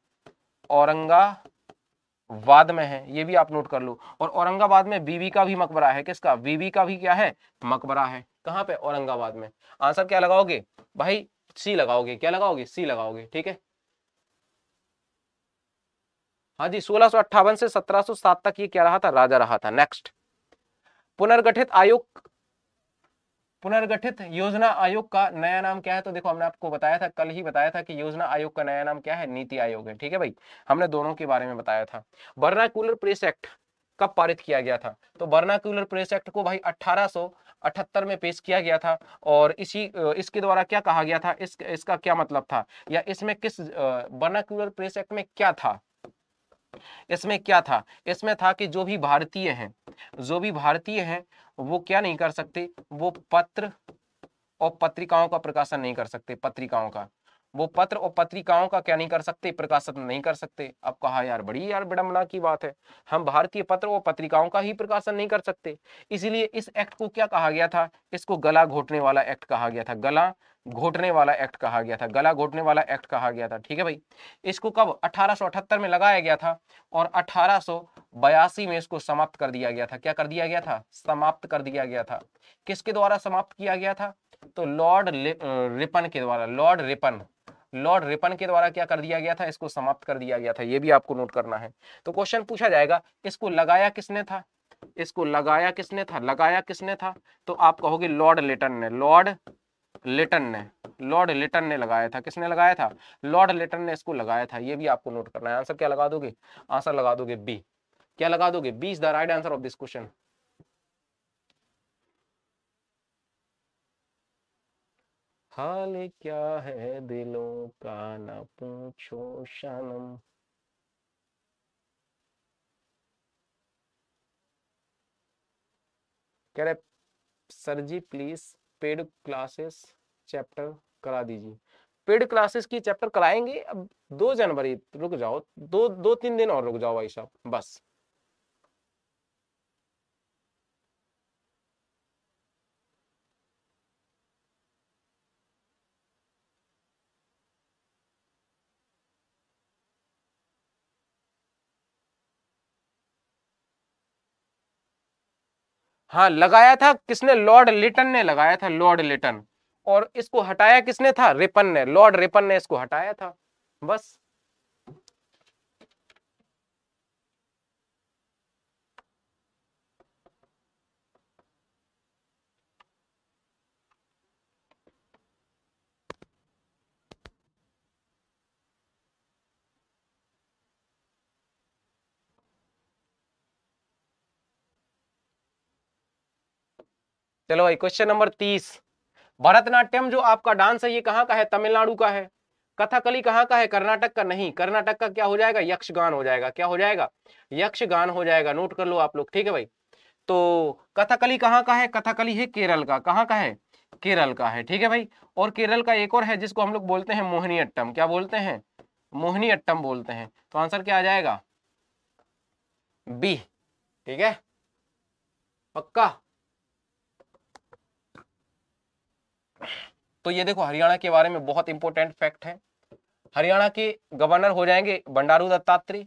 औरंगाबाद में है ये भी आप नोट कर लो और औरंगाबाद में बीवी का भी मकबरा है किसका बीवी का भी क्या है मकबरा है कहाँ पे औरंगाबाद में आंसर क्या लगाओगे भाई सी लगाओगे क्या लगाओगे सी लगाओगे ठीक है हाँ जी सोलह से सत्रह तक ये क्या रहा था राजा रहा था नेक्स्ट पुनर्गठित आयोग पुनर्गठित योजना आयोग का नया नाम क्या है तो देखो हमने आपको बताया था कल ही बताया था कि योजना आयोग का नया नाम क्या है नीति आयोग है ठीक है भाई हमने दोनों के बारे में बताया था बर्नाकुलर प्रेस एक्ट कब पारित किया गया था तो बर्नाकुलर प्रेस एक्ट को भाई अठारह अठहत्तर में पेश किया गया था और इसी इसके द्वारा क्या कहा गया था इस इसका क्या मतलब था या इसमें किस बर्नाक्यूलर प्रेस एक्ट में क्या था इसमें क्या था इसमें था कि जो भी भारतीय हैं जो भी भारतीय हैं वो क्या नहीं कर सकते वो पत्र और पत्रिकाओं का प्रकाशन नहीं कर सकते पत्रिकाओं का वो पत्र और पत्रिकाओं का क्या नहीं कर सकते प्रकाशन नहीं कर सकते अब कहा यार बड़ी यार विडम्बना की बात है हम भारतीय पत्र और पत्रिकाओं का ही प्रकाशन नहीं कर सकते इसलिए इस एक्ट को क्या कहा गया था इसको गला घोटने वाला एक्ट कहा गया था गला घोटने वाला एक्ट कहा गया था गला घोटने वाला एक्ट कहा गया था ठीक है भाई इसको कब 1878 में लगाया गया था और अठारह में इसको समाप्त कर दिया गया था क्या कर दिया गया था समाप्त कर दिया गया था किसके द्वारा समाप्त किया गया था तो लॉर्ड रिपन के द्वारा लॉर्ड रिपन लॉर्ड रिपन के द्वारा क्या कर दिया गया था इसको समाप्त कर दिया गया था ये भी आपको नोट करना है तो क्वेश्चन पूछा जाएगा इसको लगाया किसने था इसको लगाया किसने था लगाया किसने था तो आप कहोगे लॉर्ड लेटन ने लॉर्ड लिटन ने लॉर्ड लिटन ने लगाया था किसने लगाया था लॉर्ड लिटन ने इसको लगाया था ये भी आपको नोट करना है आंसर क्या लगा दोगे आंसर लगा दोगे बी क्या लगा दोगे B is the right answer of this question हाल क्या है दिलों का ना पूछो शनम कह रहे sir ji please paid classes chapter करा दीजिए पेड क्लासेस की चैप्टर कराएंगे अब दो जनवरी रुक जाओ दो दो तीन दिन और रुक जाओ भाई साहब बस हाँ लगाया था किसने लॉर्ड लिटन ने लगाया था लॉर्ड लिटन और इसको हटाया किसने था रिपन ने लॉर्ड रिपन ने इसको हटाया था बस चलो भाई क्वेश्चन नंबर तीस भरतनाट्यम जो आपका डांस है ये कहाँ का है तमिलनाडु का है कथकली कहाँ का है कर्नाटक का नहीं कर्नाटक का क्या हो जाएगा यक्षगान हो जाएगा क्या हो जाएगा यक्षगान हो जाएगा नोट कर लो आप लोग ठीक है भाई तो कथकली कहाँ का है कथकली है केरल का कहाँ का है केरल का है ठीक है भाई और केरल का एक और है जिसको हम लोग बोलते हैं मोहिनी अट्टम क्या बोलते हैं मोहिनी अट्टम बोलते हैं तो आंसर क्या आ जाएगा बी ठीक है पक्का तो ये देखो हरियाणा के बारे में बहुत इंपॉर्टेंट फैक्ट है हरियाणा के गवर्नर हो जाएंगे बंडारू दत्तात्रेय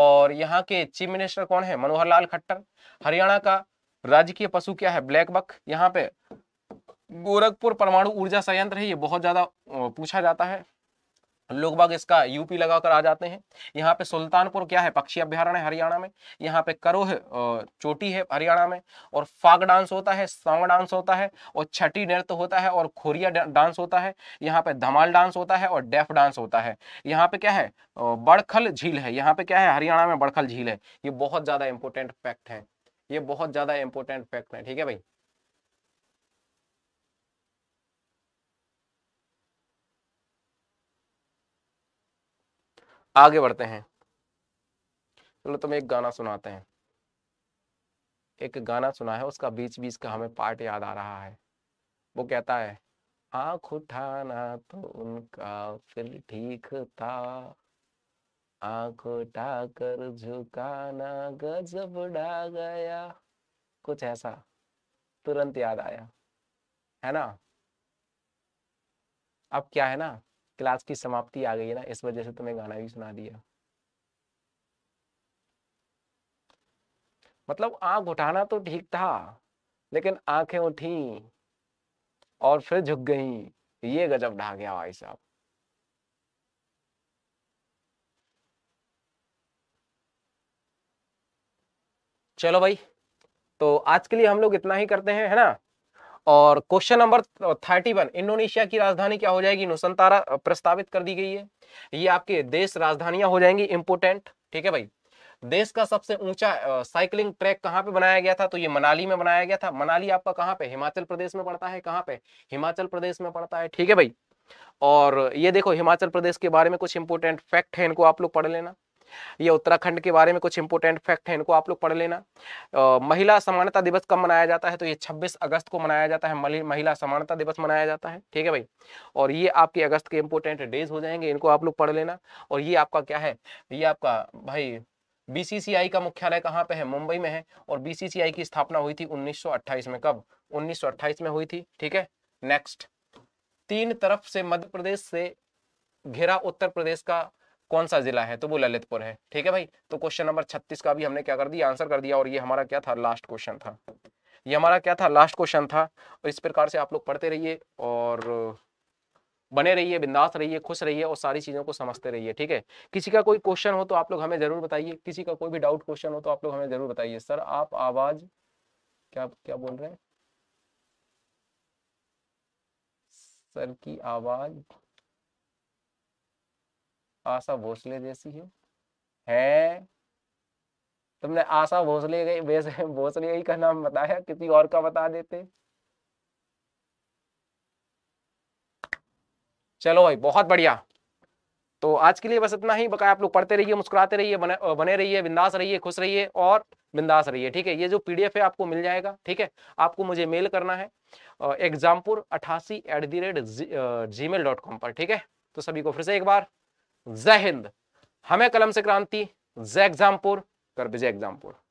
और यहाँ के चीफ मिनिस्टर कौन है मनोहर लाल खट्टर हरियाणा का राजकीय पशु क्या है ब्लैक बक यहाँ पे गोरखपुर परमाणु ऊर्जा संयंत्र है ये बहुत ज्यादा पूछा जाता है लोग बाग इसका यूपी लगाकर आ जाते हैं यहाँ पे सुल्तानपुर क्या है पक्षी अभ्यारण्य हरियाणा में यहाँ पे करोह चोटी है हरियाणा में और फाग डांस होता है सांग डांस होता है और छठी नृत्य होता है और खोरिया डांस होता है यहाँ पे धमाल डांस होता है और डेफ डांस होता है यहाँ पे क्या है बड़खल झील है यहाँ पे क्या है हरियाणा में बड़खल झील है ये बहुत ज्यादा इंपॉर्टेंट फैक्ट है ये बहुत ज्यादा इंपॉर्टेंट फैक्ट है ठीक है भाई आगे बढ़ते हैं चलो तुम एक गाना सुनाते हैं एक गाना सुना है उसका बीच बीच का हमें पार्ट याद आ रहा है वो कहता है आंख उठाना तो उनका फिर ठीक था आंख उठा कर झुकाना गजब उड़ा गया कुछ ऐसा तुरंत याद आया है ना अब क्या है ना क्लास की समाप्ति आ गई है ना इस वजह से तुम्हें गाना भी सुना दिया मतलब आंख उठाना तो ठीक था लेकिन आंखें उठी और फिर झुक गई ये गजब ढा गया भाई साहब चलो भाई तो आज के लिए हम लोग इतना ही करते हैं है ना और question number thirty one Indonesia की राजधानी क्या हो जाएगी नुसंतारा प्रस्तावित कर दी गई है ये आपके देश राजधानियां हो जाएंगी इंपोर्टेंट ठीक है भाई देश का सबसे ऊंचा साइकिलिंग ट्रैक कहाँ पे बनाया गया था तो ये मनाली में बनाया गया था मनाली आपका कहाँ पे हिमाचल प्रदेश में पड़ता है कहाँ पे हिमाचल प्रदेश में पड़ता है ठीक है भाई और ये देखो हिमाचल प्रदेश के बारे में कुछ इंपोर्टेंट फैक्ट है इनको आप लोग पढ़ लेना ये उत्तराखंड के बारे में कुछ इंपोर्टेंट फैक्ट है इनको आप लोग पढ़ लेना महिला समानता दिवस कब मनाया जाता है तो ये छब्बीस अगस्त को मनाया जाता है महिला समानता दिवस मनाया जाता है ठीक है भाई और ये आपके अगस्त के इंपोर्टेंट डेज हो जाएंगे इनको आप लोग पढ़ लेना और ये आपका क्या है ये आपका भाई बीसीसीआई का मुख्यालय कहाँ पे है मुंबई में है और बीसीसीआई की स्थापना हुई थी 1928 में कब 1928 में हुई थी ठीक है नेक्स्ट तीन तरफ से मध्य प्रदेश से घिरा उत्तर प्रदेश का कौन सा जिला है तो वो ललितपुर है ठीक है भाई तो क्वेश्चन नंबर छत्तीस का भी हमने क्या कर दिया आंसर कर दिया और ये हमारा क्या था लास्ट क्वेश्चन था ये हमारा क्या था लास्ट क्वेश्चन था और इस प्रकार से आप लोग पढ़ते रहिए और बने रहिए बिंदास रहिए खुश रहिए और सारी चीज़ों को समझते रहिए ठीक है किसी का कोई क्वेश्चन हो तो आप लोग हमें ज़रूर बताइए किसी का कोई भी डाउट क्वेश्चन हो तो आप लोग हमें ज़रूर बताइए सर आप आवाज़ क्या क्या बोल रहे हैं सर की आवाज़ आशा भोसले जैसी है, है तुमने आशा भोसले भोसले ही का नाम बताया किसी और का बता देते चलो भाई बहुत बढ़िया तो आज के लिए बस इतना ही बकाया आप लोग पढ़ते रहिए मुस्कुराते रहिए बने, बने रहिए बिंदास रहिए खुश रहिए और बिंदास रहिए ठीक है ये जो पीडीएफ है आपको मिल जाएगा ठीक है आपको मुझे मेल करना है एग्जामपुर अठासी at the rate Gmail dot com पर ठीक है तो सभी को फिर से एक बार जय हिंद हमें कलम से क्रांति जय एग्जामपुर कर विजय एग्जामपुर